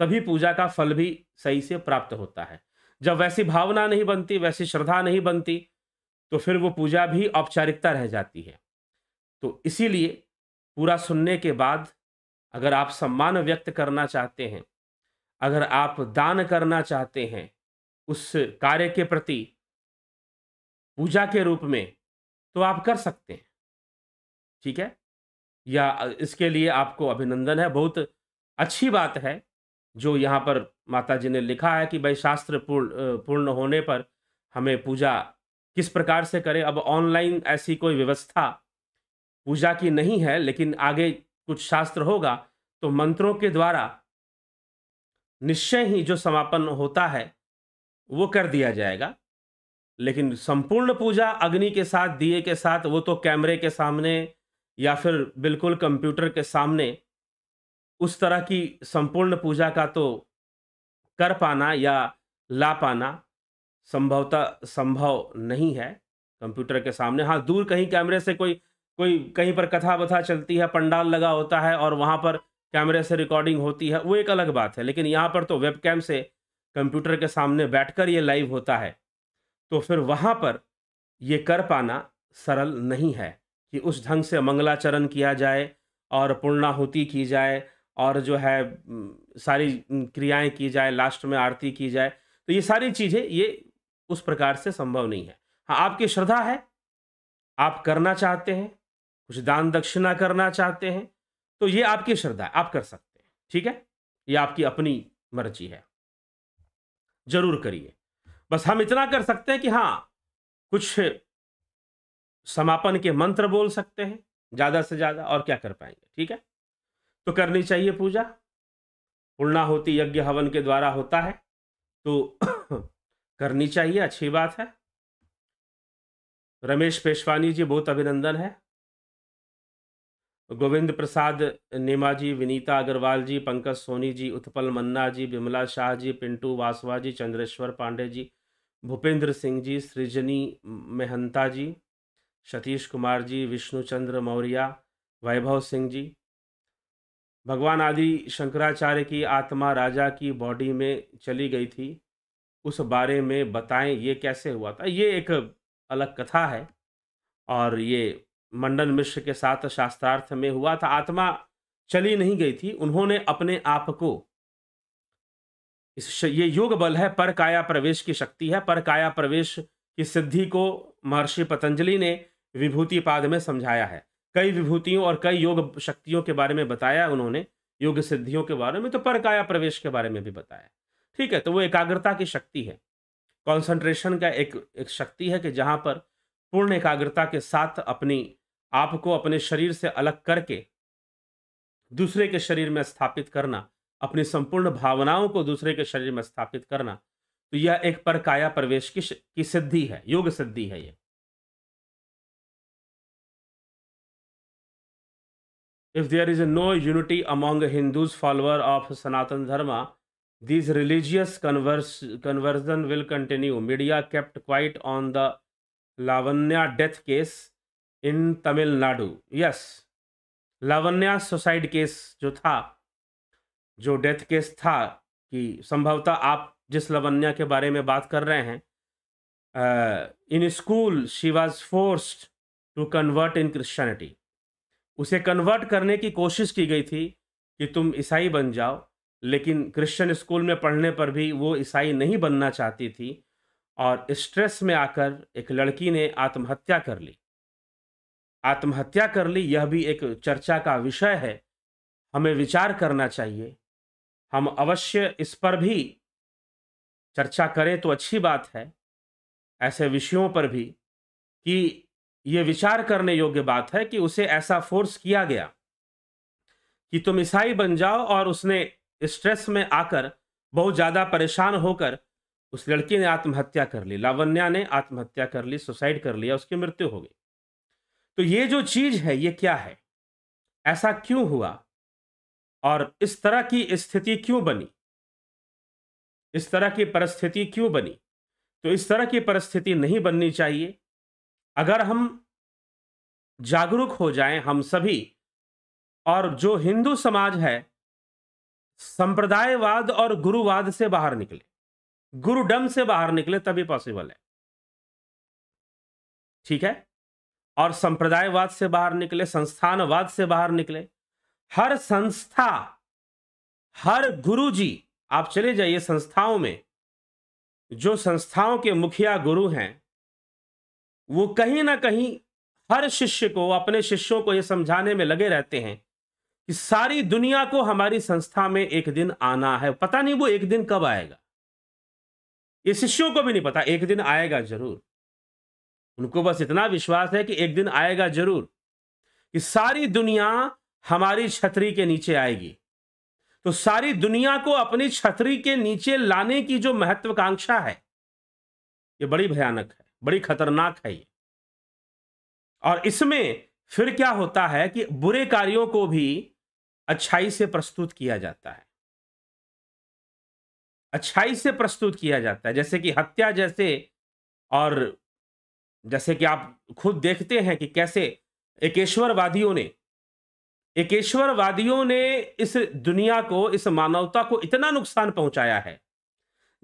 S1: तभी पूजा का फल भी सही से प्राप्त होता है जब वैसी भावना नहीं बनती वैसी श्रद्धा नहीं बनती तो फिर वो पूजा भी औपचारिकता रह जाती है तो इसीलिए पूरा सुनने के बाद अगर आप सम्मान व्यक्त करना चाहते हैं अगर आप दान करना चाहते हैं उस कार्य के प्रति पूजा के रूप में तो आप कर सकते हैं ठीक है या इसके लिए आपको अभिनंदन है बहुत अच्छी बात है जो यहाँ पर माता जी ने लिखा है कि भाई शास्त्र पूर्ण पूर्ण होने पर हमें पूजा किस प्रकार से करें अब ऑनलाइन ऐसी कोई व्यवस्था पूजा की नहीं है लेकिन आगे कुछ शास्त्र होगा तो मंत्रों के द्वारा निश्चय ही जो समापन होता है वो कर दिया जाएगा लेकिन संपूर्ण पूजा अग्नि के साथ दिए के साथ वो तो कैमरे के सामने या फिर बिल्कुल कंप्यूटर के सामने उस तरह की संपूर्ण पूजा का तो कर पाना या ला पाना संभवतः संभव नहीं है कंप्यूटर के सामने हाँ दूर कहीं कैमरे से कोई कोई कहीं पर कथा बथा चलती है पंडाल लगा होता है और वहाँ पर कैमरे से रिकॉर्डिंग होती है वो एक अलग बात है लेकिन यहाँ पर तो वेबकैम से कंप्यूटर के सामने बैठकर ये लाइव होता है तो फिर वहाँ पर ये कर पाना सरल नहीं है कि उस ढंग से मंगलाचरण किया जाए और पूर्णाहुति की जाए और जो है सारी क्रियाएं की जाए लास्ट में आरती की जाए तो ये सारी चीज़ें ये उस प्रकार से संभव नहीं है हाँ आपकी श्रद्धा है आप करना चाहते हैं कुछ दान दक्षिणा करना चाहते हैं तो ये आपकी श्रद्धा है आप कर सकते हैं ठीक है ये आपकी अपनी मर्जी है जरूर करिए बस हम इतना कर सकते हैं कि हाँ कुछ समापन के मंत्र बोल सकते हैं ज़्यादा से ज़्यादा और क्या कर पाएंगे ठीक है तो करनी चाहिए पूजा पूर्णा होती यज्ञ हवन के द्वारा होता है तो करनी चाहिए अच्छी बात है रमेश पेशवानी जी बहुत अभिनंदन है गोविंद प्रसाद नेमा जी विनीता अग्रवाल जी पंकज सोनी जी उत्पल मन्ना जी विमला शाह जी पिंटू वासवा जी चंद्रेश्वर पांडे जी भूपेंद्र सिंह जी सृजनी मेहंता जी सतीश कुमार जी विष्णु चंद्र मौर्या वैभव सिंह जी भगवान आदि शंकराचार्य की आत्मा राजा की बॉडी में चली गई थी उस बारे में बताएं ये कैसे हुआ था ये एक अलग कथा है और ये मंडन मिश्र के साथ शास्त्रार्थ में हुआ था आत्मा चली नहीं गई थी उन्होंने अपने आप को इस ये योग बल है पर काया प्रवेश की शक्ति है पर काया प्रवेश की सिद्धि को महर्षि पतंजलि ने विभूति पाद में समझाया है कई विभूतियों और कई योग शक्तियों के बारे में बताया उन्होंने योग सिद्धियों के बारे में तो परकाया प्रवेश के बारे में भी बताया ठीक है तो वो एकाग्रता की शक्ति है कंसंट्रेशन का एक एक शक्ति है कि जहाँ पर पूर्ण एकाग्रता के साथ अपनी आप को अपने शरीर से अलग करके दूसरे के शरीर में स्थापित करना अपनी संपूर्ण भावनाओं को दूसरे के शरीर में स्थापित करना तो यह एक परकाया प्रवेश की की सिद्धि है योग सिद्धि है यह If there is no unity among Hindus follower of Sanatan Dharma, these religious converse, conversion will continue. Media kept quiet on the Lavanya death case in Tamil Nadu. Yes, Lavanya suicide case जो था जो death case था कि संभवतः आप जिस लावण्या के बारे में बात कर रहे हैं in school she was forced to convert in Christianity उसे कन्वर्ट करने की कोशिश की गई थी कि तुम ईसाई बन जाओ लेकिन क्रिश्चियन स्कूल में पढ़ने पर भी वो ईसाई नहीं बनना चाहती थी और स्ट्रेस में आकर एक लड़की ने आत्महत्या कर ली आत्महत्या कर ली यह भी एक चर्चा का विषय है हमें विचार करना चाहिए हम अवश्य इस पर भी चर्चा करें तो अच्छी बात है ऐसे विषयों पर भी कि ये विचार करने योग्य बात है कि उसे ऐसा फोर्स किया गया कि तुम ईसाई बन जाओ और उसने स्ट्रेस में आकर बहुत ज़्यादा परेशान होकर उस लड़की ने आत्महत्या कर ली लावण्या ने आत्महत्या कर ली सुसाइड कर लिया उसकी मृत्यु हो गई तो ये जो चीज़ है ये क्या है ऐसा क्यों हुआ और इस तरह की स्थिति क्यों बनी इस तरह की परिस्थिति क्यों बनी तो इस तरह की परिस्थिति नहीं बननी चाहिए अगर हम जागरूक हो जाएं हम सभी और जो हिंदू समाज है संप्रदायवाद और गुरुवाद से बाहर निकले गुरुडम से बाहर निकले तभी पॉसिबल है ठीक है और संप्रदायवाद से बाहर निकले संस्थानवाद से बाहर निकले हर संस्था हर गुरुजी आप चले जाइए संस्थाओं में जो संस्थाओं के मुखिया गुरु हैं वो कहीं ना कहीं हर शिष्य को अपने शिष्यों को ये समझाने में लगे रहते हैं कि सारी दुनिया को हमारी संस्था में एक दिन आना है पता नहीं वो एक दिन कब आएगा ये शिष्यों को भी नहीं पता एक दिन आएगा जरूर उनको बस इतना विश्वास है कि एक दिन आएगा जरूर कि सारी दुनिया हमारी छतरी के नीचे आएगी तो सारी दुनिया को अपनी छतरी के नीचे लाने की जो महत्वाकांक्षा है ये बड़ी भयानक है बड़ी खतरनाक है ये और इसमें फिर क्या होता है कि बुरे कार्यों को भी अच्छाई से प्रस्तुत किया जाता है अच्छाई से प्रस्तुत किया जाता है जैसे कि हत्या जैसे और जैसे कि आप खुद देखते हैं कि कैसे एकेश्वरवादियों ने एकेश्वरवादियों ने इस दुनिया को इस मानवता को इतना नुकसान पहुंचाया है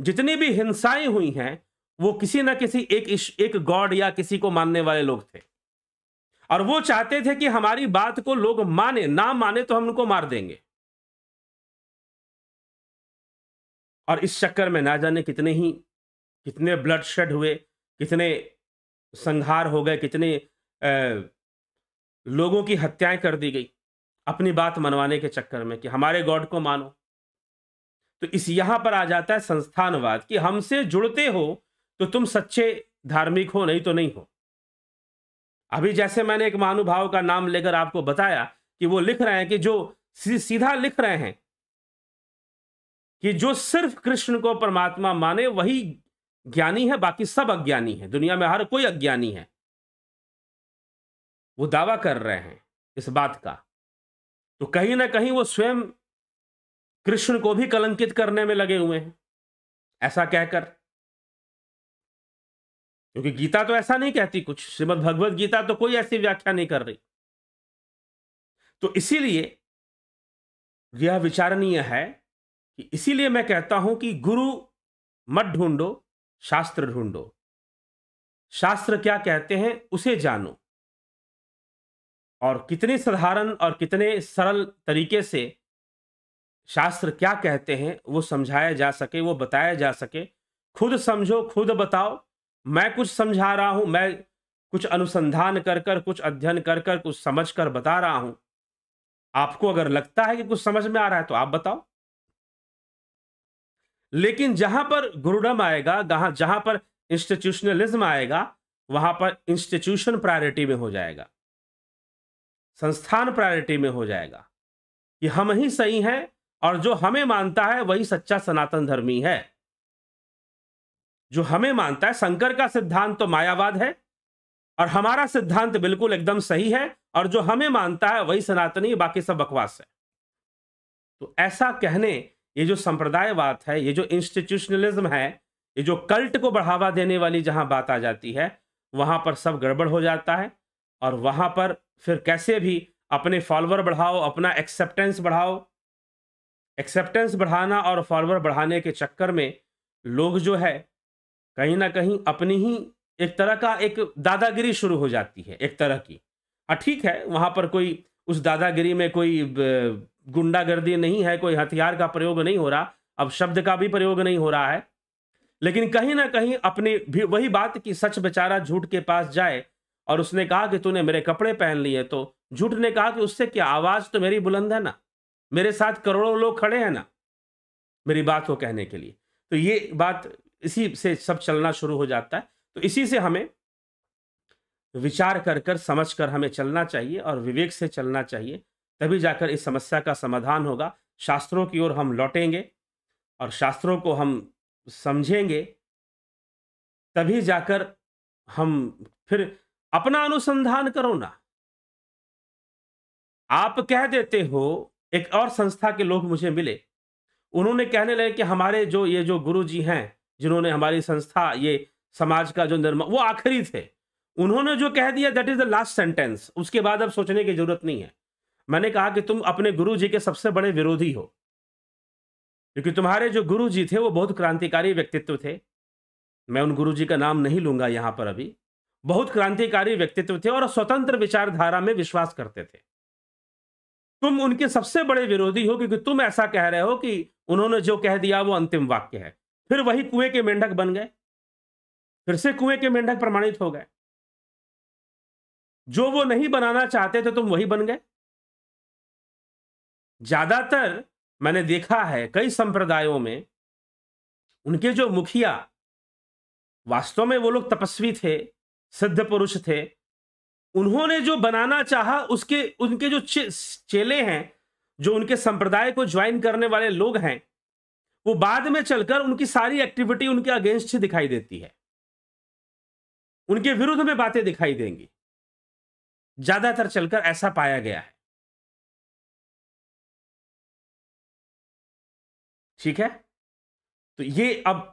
S1: जितनी भी हिंसाएं हुई हैं वो किसी ना किसी एक एक गॉड या किसी को मानने वाले लोग थे और वो चाहते थे कि हमारी बात को लोग माने ना माने तो हम उनको मार देंगे और इस चक्कर में ना जाने कितने ही कितने ब्लड शेड हुए कितने संहार हो गए कितने ए, लोगों की हत्याएं कर दी गई अपनी बात मनवाने के चक्कर में कि हमारे गॉड को मानो तो इस यहां पर आ जाता है संस्थानवाद कि हमसे जुड़ते हो तो तुम सच्चे धार्मिक हो नहीं तो नहीं हो अभी जैसे मैंने एक महानुभाव का नाम लेकर आपको बताया कि वो लिख रहे हैं कि जो सीधा लिख रहे हैं कि जो सिर्फ कृष्ण को परमात्मा माने वही ज्ञानी है बाकी सब अज्ञानी है दुनिया में हर कोई अज्ञानी है वो दावा कर रहे हैं
S2: इस बात का तो कहीं ना कहीं वो स्वयं कृष्ण को भी
S1: कलंकित करने में लगे हुए हैं ऐसा कहकर क्योंकि गीता तो ऐसा नहीं कहती कुछ श्रीमद भगवत गीता तो कोई ऐसी व्याख्या नहीं कर रही तो इसीलिए यह विचारणीय है कि इसीलिए मैं कहता हूं कि गुरु मत ढूंढो शास्त्र ढूंढो शास्त्र क्या कहते हैं उसे जानो और कितने साधारण और कितने सरल तरीके से शास्त्र क्या कहते हैं वो समझाया जा सके वो बताया जा सके खुद समझो खुद बताओ मैं कुछ समझा रहा हूं मैं कुछ अनुसंधान कर कर कुछ अध्ययन कर कर कुछ समझ कर बता रहा हूं आपको अगर लगता है कि कुछ समझ में आ रहा है तो आप बताओ लेकिन जहां पर गुरुडम आएगा जहां जहां पर इंस्टीट्यूशनलिज्म आएगा वहां पर इंस्टीट्यूशन प्रायोरिटी में हो जाएगा संस्थान प्रायोरिटी में हो जाएगा कि हम ही सही हैं और जो हमें मानता है वही सच्चा सनातन धर्मी है जो हमें मानता है शंकर का सिद्धांत तो मायावाद है और हमारा सिद्धांत बिल्कुल एकदम सही है और जो हमें मानता है वही सनातनी बाकी सब बकवास है तो ऐसा कहने ये जो संप्रदायवाद है ये जो इंस्टीट्यूशनलिज्म है ये जो कल्ट को बढ़ावा देने वाली जहां बात आ जाती है वहां पर सब गड़बड़ हो जाता है और वहां पर फिर कैसे भी अपने फॉलोअर बढ़ाओ अपना एक्सेप्टेंस बढ़ाओ एक्सेप्टेंस बढ़ाना और फॉलोअर बढ़ाने के चक्कर में लोग जो है कहीं ना कहीं अपनी ही एक तरह का एक दादागिरी शुरू हो जाती है एक तरह की हाँ ठीक है वहाँ पर कोई उस दादागिरी में कोई गुंडागर्दी नहीं है कोई हथियार का प्रयोग नहीं हो रहा अब शब्द का भी प्रयोग नहीं हो रहा है लेकिन कहीं ना कहीं अपने भी वही बात कि सच बेचारा झूठ के पास जाए और उसने कहा कि तूने मेरे कपड़े पहन लिए तो झूठ ने कहा कि उससे क्या आवाज़ तो मेरी बुलंद है ना मेरे साथ करोड़ों लोग खड़े हैं ना मेरी बात को कहने के लिए तो ये बात इसी से सब चलना शुरू हो जाता है तो इसी से हमें विचार कर कर समझ कर हमें चलना चाहिए और विवेक से चलना चाहिए तभी जाकर इस समस्या का समाधान होगा शास्त्रों की ओर हम लौटेंगे और शास्त्रों को हम समझेंगे तभी जाकर हम फिर अपना अनुसंधान करो ना आप कह देते हो एक और संस्था के लोग मुझे मिले उन्होंने कहने लगे कि हमारे जो ये जो गुरु जी हैं जिन्होंने हमारी संस्था ये समाज का जो निर्माण वो आखिरी थे उन्होंने जो कह दिया that is the last sentence उसके बाद अब सोचने की जरूरत नहीं है मैंने कहा कि तुम अपने गुरु जी के सबसे बड़े विरोधी हो क्योंकि तुम्हारे जो गुरु जी थे वो बहुत क्रांतिकारी व्यक्तित्व थे मैं उन गुरु जी का नाम नहीं लूंगा यहाँ पर अभी बहुत क्रांतिकारी व्यक्तित्व थे और स्वतंत्र विचारधारा में विश्वास करते थे तुम उनके सबसे बड़े विरोधी हो क्योंकि तुम ऐसा कह रहे हो कि उन्होंने जो कह दिया वो अंतिम वाक्य है फिर वही कुएं के मेंढक बन गए फिर से कुएं के मेंढक प्रमाणित हो गए जो वो नहीं बनाना चाहते थे तुम वही
S2: बन गए ज्यादातर मैंने देखा है कई
S1: संप्रदायों में उनके जो मुखिया वास्तव में वो लोग तपस्वी थे सिद्ध पुरुष थे उन्होंने जो बनाना चाहा उसके उनके जो चेले हैं जो उनके संप्रदाय को ज्वाइन करने वाले लोग हैं वो बाद में चलकर उनकी सारी एक्टिविटी उनके अगेंस्ट दिखाई देती है उनके विरुद्ध में बातें दिखाई देंगी ज्यादातर चलकर ऐसा पाया गया है ठीक है तो ये अब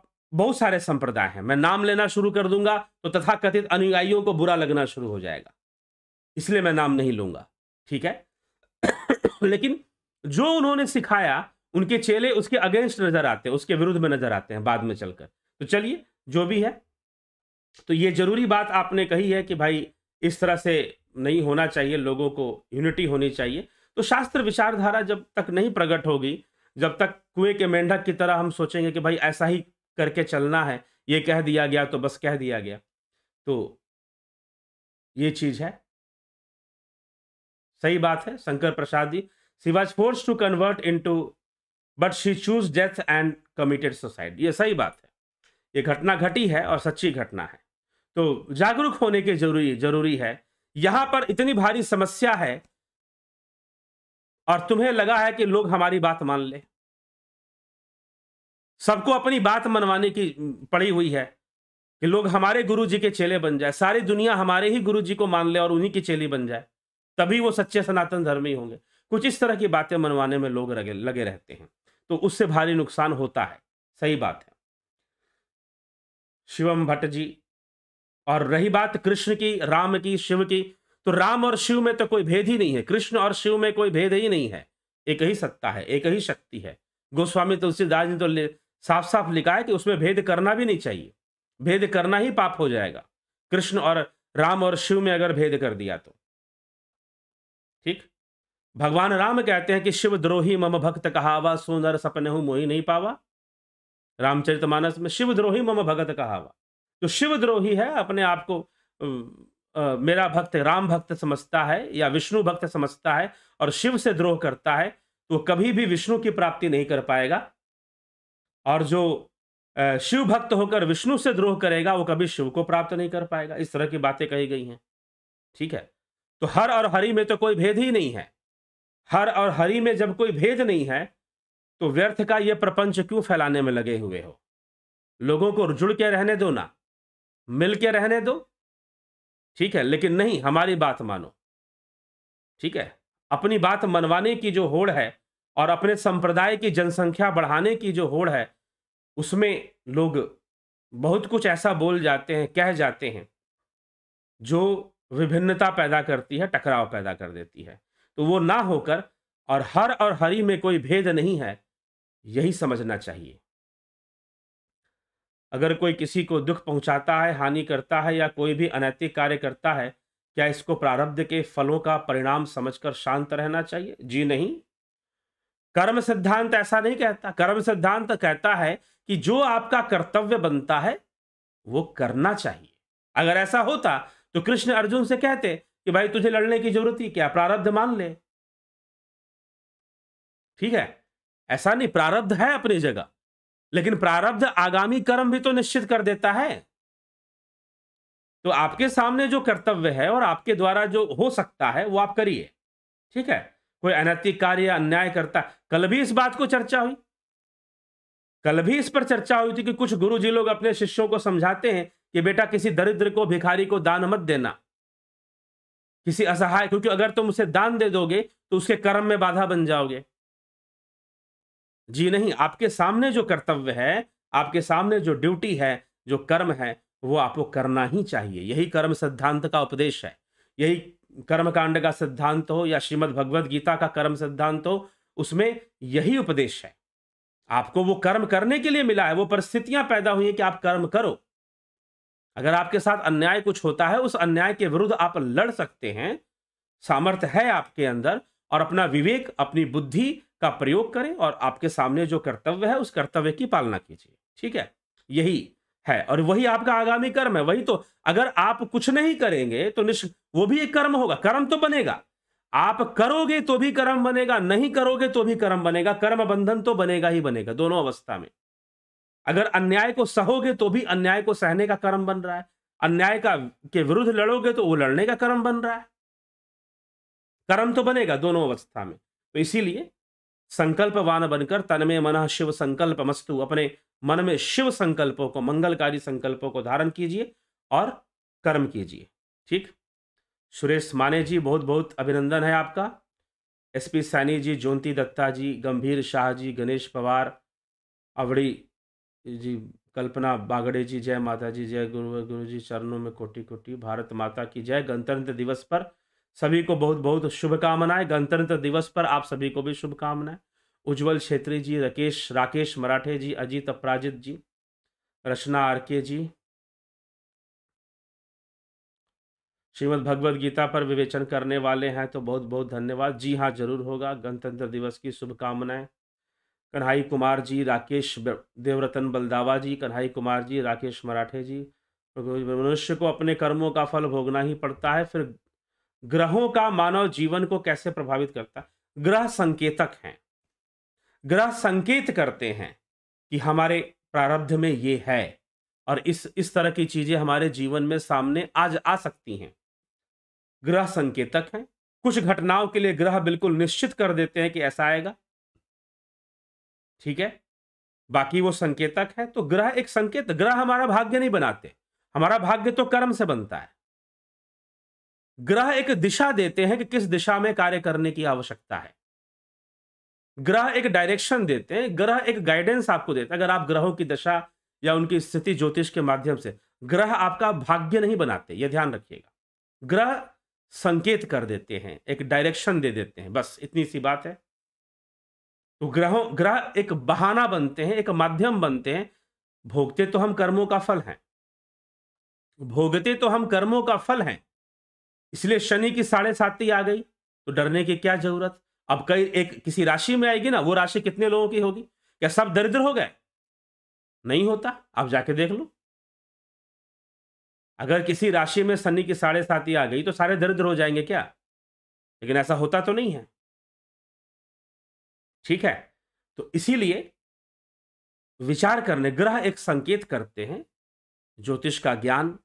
S1: बहुत सारे संप्रदाय हैं मैं नाम लेना शुरू कर दूंगा तो तथाकथित अनुयायियों को बुरा लगना शुरू हो जाएगा इसलिए मैं नाम नहीं लूंगा ठीक है लेकिन जो उन्होंने सिखाया उनके चेले उसके अगेंस्ट नजर आते हैं उसके विरुद्ध में नजर आते हैं बाद में चलकर तो चलिए जो भी है तो ये जरूरी बात आपने कही है कि भाई इस तरह से नहीं होना चाहिए लोगों को यूनिटी होनी चाहिए तो शास्त्र विचारधारा जब तक नहीं प्रकट होगी जब तक कुएं के मेंढक की तरह हम सोचेंगे कि भाई ऐसा ही करके चलना है ये कह दिया गया तो बस कह दिया गया तो ये चीज है सही बात है Shankar Prasad ji she was force to convert into but she choose death and committed suicide ये सही बात है ये घटना घटी है और सच्ची घटना है तो जागरूक होने के जरूरी जरूरी है यहां पर इतनी भारी समस्या है और तुम्हें लगा है कि लोग हमारी बात मान ले सबको अपनी बात मनवाने की पड़ी हुई है कि लोग हमारे गुरु जी के चेले बन जाए सारी दुनिया हमारे ही गुरु जी को मान ले और उन्हीं की चेली बन जाए तभी वो सच्चे सनातन धर्मी होंगे कुछ इस तरह की बातें मनवाने में लोग लगे रहते हैं तो उससे भारी नुकसान होता है सही बात है शिवम भट्ट जी और रही बात कृष्ण की राम की शिव की तो राम और शिव में तो कोई भेद ही नहीं है कृष्ण और शिव में कोई भेद ही नहीं है एक ही सत्ता है एक ही शक्ति है गोस्वामी तुलसीदास ने तो साफ साफ लिखा है कि उसमें भेद करना भी नहीं चाहिए भेद करना ही पाप हो जाएगा कृष्ण और राम और शिव में अगर भेद कर दिया तो ठीक भगवान राम कहते हैं कि शिव द्रोही मम भक्त कहावा सुंदर सपने हूँ मोही नहीं पावा रामचरित मानस में शिव द्रोही मम भगत कहावा तो शिव द्रोही है अपने आप को मेरा भक्त राम भक्त समझता है या विष्णु भक्त समझता है और शिव से द्रोह करता है तो कभी भी विष्णु की प्राप्ति नहीं कर पाएगा और जो शिव भक्त होकर विष्णु से द्रोह करेगा वो कभी शिव को प्राप्त नहीं कर पाएगा इस तरह की बातें कही गई हैं ठीक है तो हर और हरि में तो कोई भेद ही नहीं है हर और हरि में जब कोई भेद नहीं है तो व्यर्थ का यह प्रपंच क्यों फैलाने में लगे हुए हो लोगों को जुड़ के रहने दो ना मिल के रहने दो ठीक है लेकिन नहीं हमारी बात मानो ठीक है अपनी बात मनवाने की जो होड़ है और अपने संप्रदाय की जनसंख्या बढ़ाने की जो होड़ है उसमें लोग बहुत कुछ ऐसा बोल जाते हैं कह जाते हैं जो विभिन्नता पैदा करती है टकराव पैदा कर देती है तो वो ना होकर और हर और हरी में कोई भेद नहीं है यही समझना चाहिए अगर कोई किसी को दुख पहुंचाता है हानि करता है या कोई भी अनैतिक कार्य करता है क्या इसको प्रारब्ध के फलों का परिणाम समझकर शांत रहना चाहिए जी नहीं कर्म सिद्धांत ऐसा नहीं कहता कर्म सिद्धांत कहता है कि जो आपका कर्तव्य बनता है वो करना चाहिए अगर ऐसा होता तो कृष्ण अर्जुन से कहते कि भाई तुझे लड़ने की जरूरत ही क्या प्रारब्ध मान ले ठीक है ऐसा नहीं प्रारब्ध है अपनी जगह लेकिन प्रारब्ध आगामी कर्म भी तो निश्चित कर देता है तो आपके सामने जो कर्तव्य है और आपके द्वारा जो हो सकता है वो आप करिए ठीक है कोई अनैतिक कार्य अन्याय करता कल भी इस बात को चर्चा हुई कल भी इस पर चर्चा हुई थी कि कुछ गुरु जी लोग अपने शिष्यों को समझाते हैं कि बेटा किसी दरिद्र को भिखारी को दान मत देना किसी असहाय क्योंकि अगर तुम उसे दान दे दोगे तो उसके कर्म में बाधा बन जाओगे जी नहीं आपके सामने जो कर्तव्य है आपके सामने जो ड्यूटी है जो कर्म है वो आपको करना ही चाहिए यही कर्म सिद्धांत का उपदेश है यही कर्म कांड का सिद्धांत हो या श्रीमद भगवद गीता का कर्म सिद्धांत हो उसमें यही उपदेश है आपको वो कर्म करने के लिए मिला है वो परिस्थितियां पैदा हुई हैं कि आप कर्म करो अगर आपके साथ अन्याय कुछ होता है उस अन्याय के विरुद्ध आप लड़ सकते हैं सामर्थ्य है आपके अंदर और अपना विवेक अपनी बुद्धि का प्रयोग करें और आपके सामने जो कर्तव्य है उस कर्तव्य की पालना कीजिए ठीक है यही है और वही आपका आगामी कर्म है वही तो अगर आप कुछ नहीं करेंगे तो निश्च वो भी एक कर्म होगा कर्म तो बनेगा आप करोगे तो भी कर्म बनेगा नहीं करोगे तो भी कर्म बनेगा कर्म बंधन तो बनेगा ही बनेगा दोनों अवस्था में अगर अन्याय को सहोगे तो भी अन्याय को सहने का कर्म बन रहा है अन्याय का के विरुद्ध लड़ोगे तो वो लड़ने का कर्म बन रहा है कर्म तो बनेगा दोनों अवस्था में तो इसीलिए संकल्पवान बनकर तनमे मन शिव संकल्प मस्तु अपने मन में शिव संकल्पों को मंगलकारी संकल्पों को धारण कीजिए और कर्म कीजिए ठीक सुरेश माने जी बहुत बहुत अभिनंदन है आपका एसपी सैनी जी ज्योति दत्ता जी गंभीर शाह जी गणेश पवार अवड़ी जी कल्पना बागड़े जी जय माता जी जय गुरु गुरु जी चरणों में कोटि कोटि भारत माता की जय गणतंत्र दिवस पर सभी को बहुत बहुत शुभकामनाएं गणतंत्र दिवस पर आप सभी को भी शुभकामनाएं उज्जवल क्षेत्री जी राकेश राकेश मराठे जी अजीत अपराजित जी रचना आर के जी श्रीमद भगवद गीता पर विवेचन करने वाले हैं तो बहुत बहुत धन्यवाद जी हाँ जरूर होगा गणतंत्र दिवस की शुभकामनाएं कन्हई कुमार जी राकेश देवरतन बलदावा जी कन्हई कुमार जी राकेश मराठे जी मनुष्य को अपने कर्मों का फल भोगना ही पड़ता है फिर ग्रहों का मानव जीवन को कैसे प्रभावित करता ग्रह संकेतक हैं ग्रह संकेत करते हैं कि हमारे प्रारब्ध में ये है और इस इस तरह की चीजें हमारे जीवन में सामने आज आ सकती हैं ग्रह संकेतक हैं कुछ घटनाओं के लिए ग्रह बिल्कुल निश्चित कर देते हैं कि ऐसा आएगा ठीक है बाकी वो संकेतक है तो ग्रह एक संकेत ग्रह हमारा भाग्य नहीं बनाते हमारा भाग्य तो कर्म से बनता है ग्रह एक दिशा देते हैं कि किस दिशा में कार्य करने की आवश्यकता है ग्रह एक डायरेक्शन देते हैं ग्रह एक गाइडेंस आपको देते हैं अगर आप ग्रहों की दशा या उनकी स्थिति ज्योतिष के माध्यम से ग्रह आपका भाग्य नहीं बनाते यह ध्यान रखिएगा ग्रह संकेत कर देते हैं एक डायरेक्शन दे देते हैं बस इतनी सी बात है तो ग्रहों ग्रह एक बहाना बनते हैं एक माध्यम बनते हैं भोगते तो हम कर्मों का फल हैं भोगते तो हम कर्मों का फल हैं इसलिए शनि की साढ़े साती आ गई तो डरने की क्या जरूरत अब कई एक किसी राशि में आएगी ना वो राशि कितने लोगों की होगी क्या सब दरिद्र हो गए नहीं होता आप जाके देख लो अगर किसी राशि में शनि की साढ़े साती आ गई तो सारे दरिद्र हो जाएंगे क्या लेकिन ऐसा होता तो नहीं है ठीक है तो इसीलिए विचार करने ग्रह एक संकेत करते हैं ज्योतिष का ज्ञान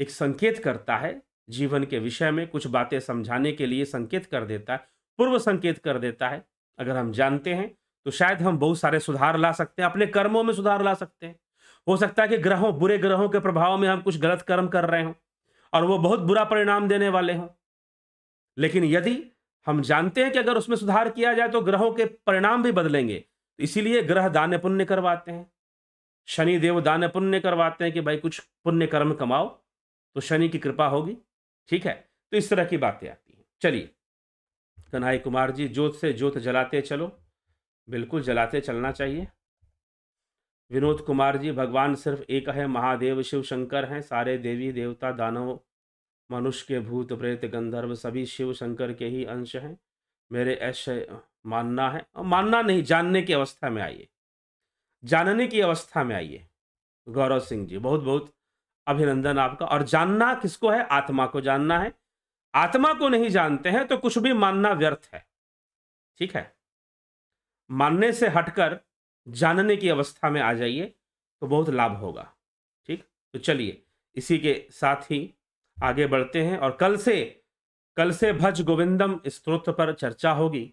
S1: एक संकेत करता है जीवन के विषय में कुछ बातें समझाने के लिए संकेत कर देता है पूर्व संकेत कर देता है अगर हम जानते हैं तो शायद हम बहुत सारे सुधार ला सकते हैं अपने कर्मों में सुधार ला सकते हैं हो सकता है कि ग्रहों बुरे ग्रहों के प्रभाव में हम कुछ गलत कर्म कर रहे हों और वो बहुत बुरा परिणाम देने वाले हों लेकिन यदि हम जानते हैं कि अगर उसमें सुधार किया जाए तो ग्रहों के परिणाम भी बदलेंगे तो इसीलिए ग्रह दान पुण्य करवाते हैं शनि देव दान पुण्य करवाते हैं कि भाई कुछ पुण्य कर्म कमाओ तो शनि की कृपा होगी ठीक है तो इस तरह की बातें आती हैं चलिए कन्हई कुमार जी जोत से जोत जलाते चलो बिल्कुल जलाते चलना चाहिए विनोद कुमार जी भगवान सिर्फ एक है महादेव शिव शंकर हैं सारे देवी देवता दानव मनुष्य के भूत प्रेत गंधर्व सभी शिव शंकर के ही अंश हैं मेरे ऐसे मानना है और मानना नहीं जानने की अवस्था में आइए जानने की अवस्था में आइए गौरव सिंह जी बहुत बहुत अभिनंदन आपका और जानना किसको है आत्मा को जानना है आत्मा को नहीं जानते हैं तो कुछ भी मानना व्यर्थ है ठीक है मानने से हटकर जानने की अवस्था में आ जाइए तो बहुत लाभ होगा ठीक तो चलिए इसी के साथ ही आगे बढ़ते हैं और कल से कल से भज गोविंदम स्त्रोत्र पर चर्चा होगी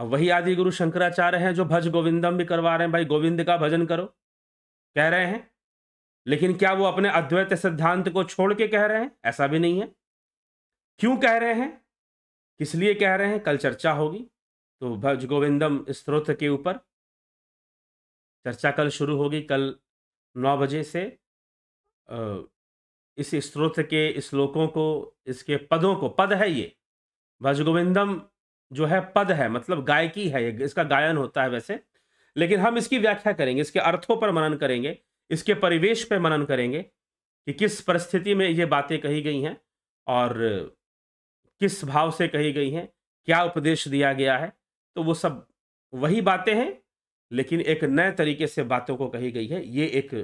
S1: अब वही आदि गुरु शंकराचार्य हैं जो भज गोविंदम भी करवा रहे हैं भाई गोविंद का भजन करो कह रहे हैं लेकिन क्या वो अपने अद्वैत सिद्धांत को छोड़ के कह रहे हैं ऐसा भी नहीं है क्यों कह रहे हैं किस लिए कह रहे हैं कल चर्चा होगी तो भज गोविंदम स्त्रोत्र के ऊपर चर्चा कल शुरू होगी कल नौ बजे से इस स्त्रोत के श्लोकों को इसके पदों को पद है ये भजगोविंदम जो है पद है मतलब गायकी है इसका गायन होता है वैसे लेकिन हम इसकी व्याख्या करेंगे इसके अर्थों पर मनन करेंगे इसके परिवेश पर मनन करेंगे कि किस परिस्थिति में ये बातें कही गई हैं और किस भाव से कही गई हैं क्या उपदेश दिया गया है तो वो सब वही बातें हैं लेकिन एक नए तरीके से बातों को कही गई है ये एक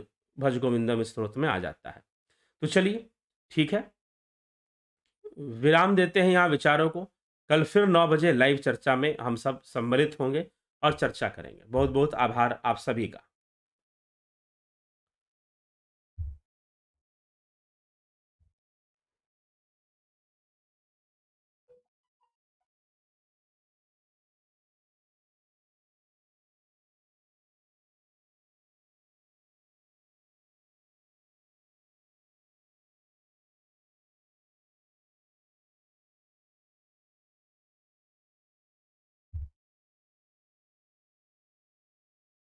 S1: भजगोविंदम स्त्रोत में आ जाता है तो चलिए ठीक है विराम देते हैं यहाँ विचारों को कल फिर नौ बजे लाइव चर्चा में हम सब सम्मिलित होंगे और चर्चा करेंगे बहुत बहुत आभार आप सभी का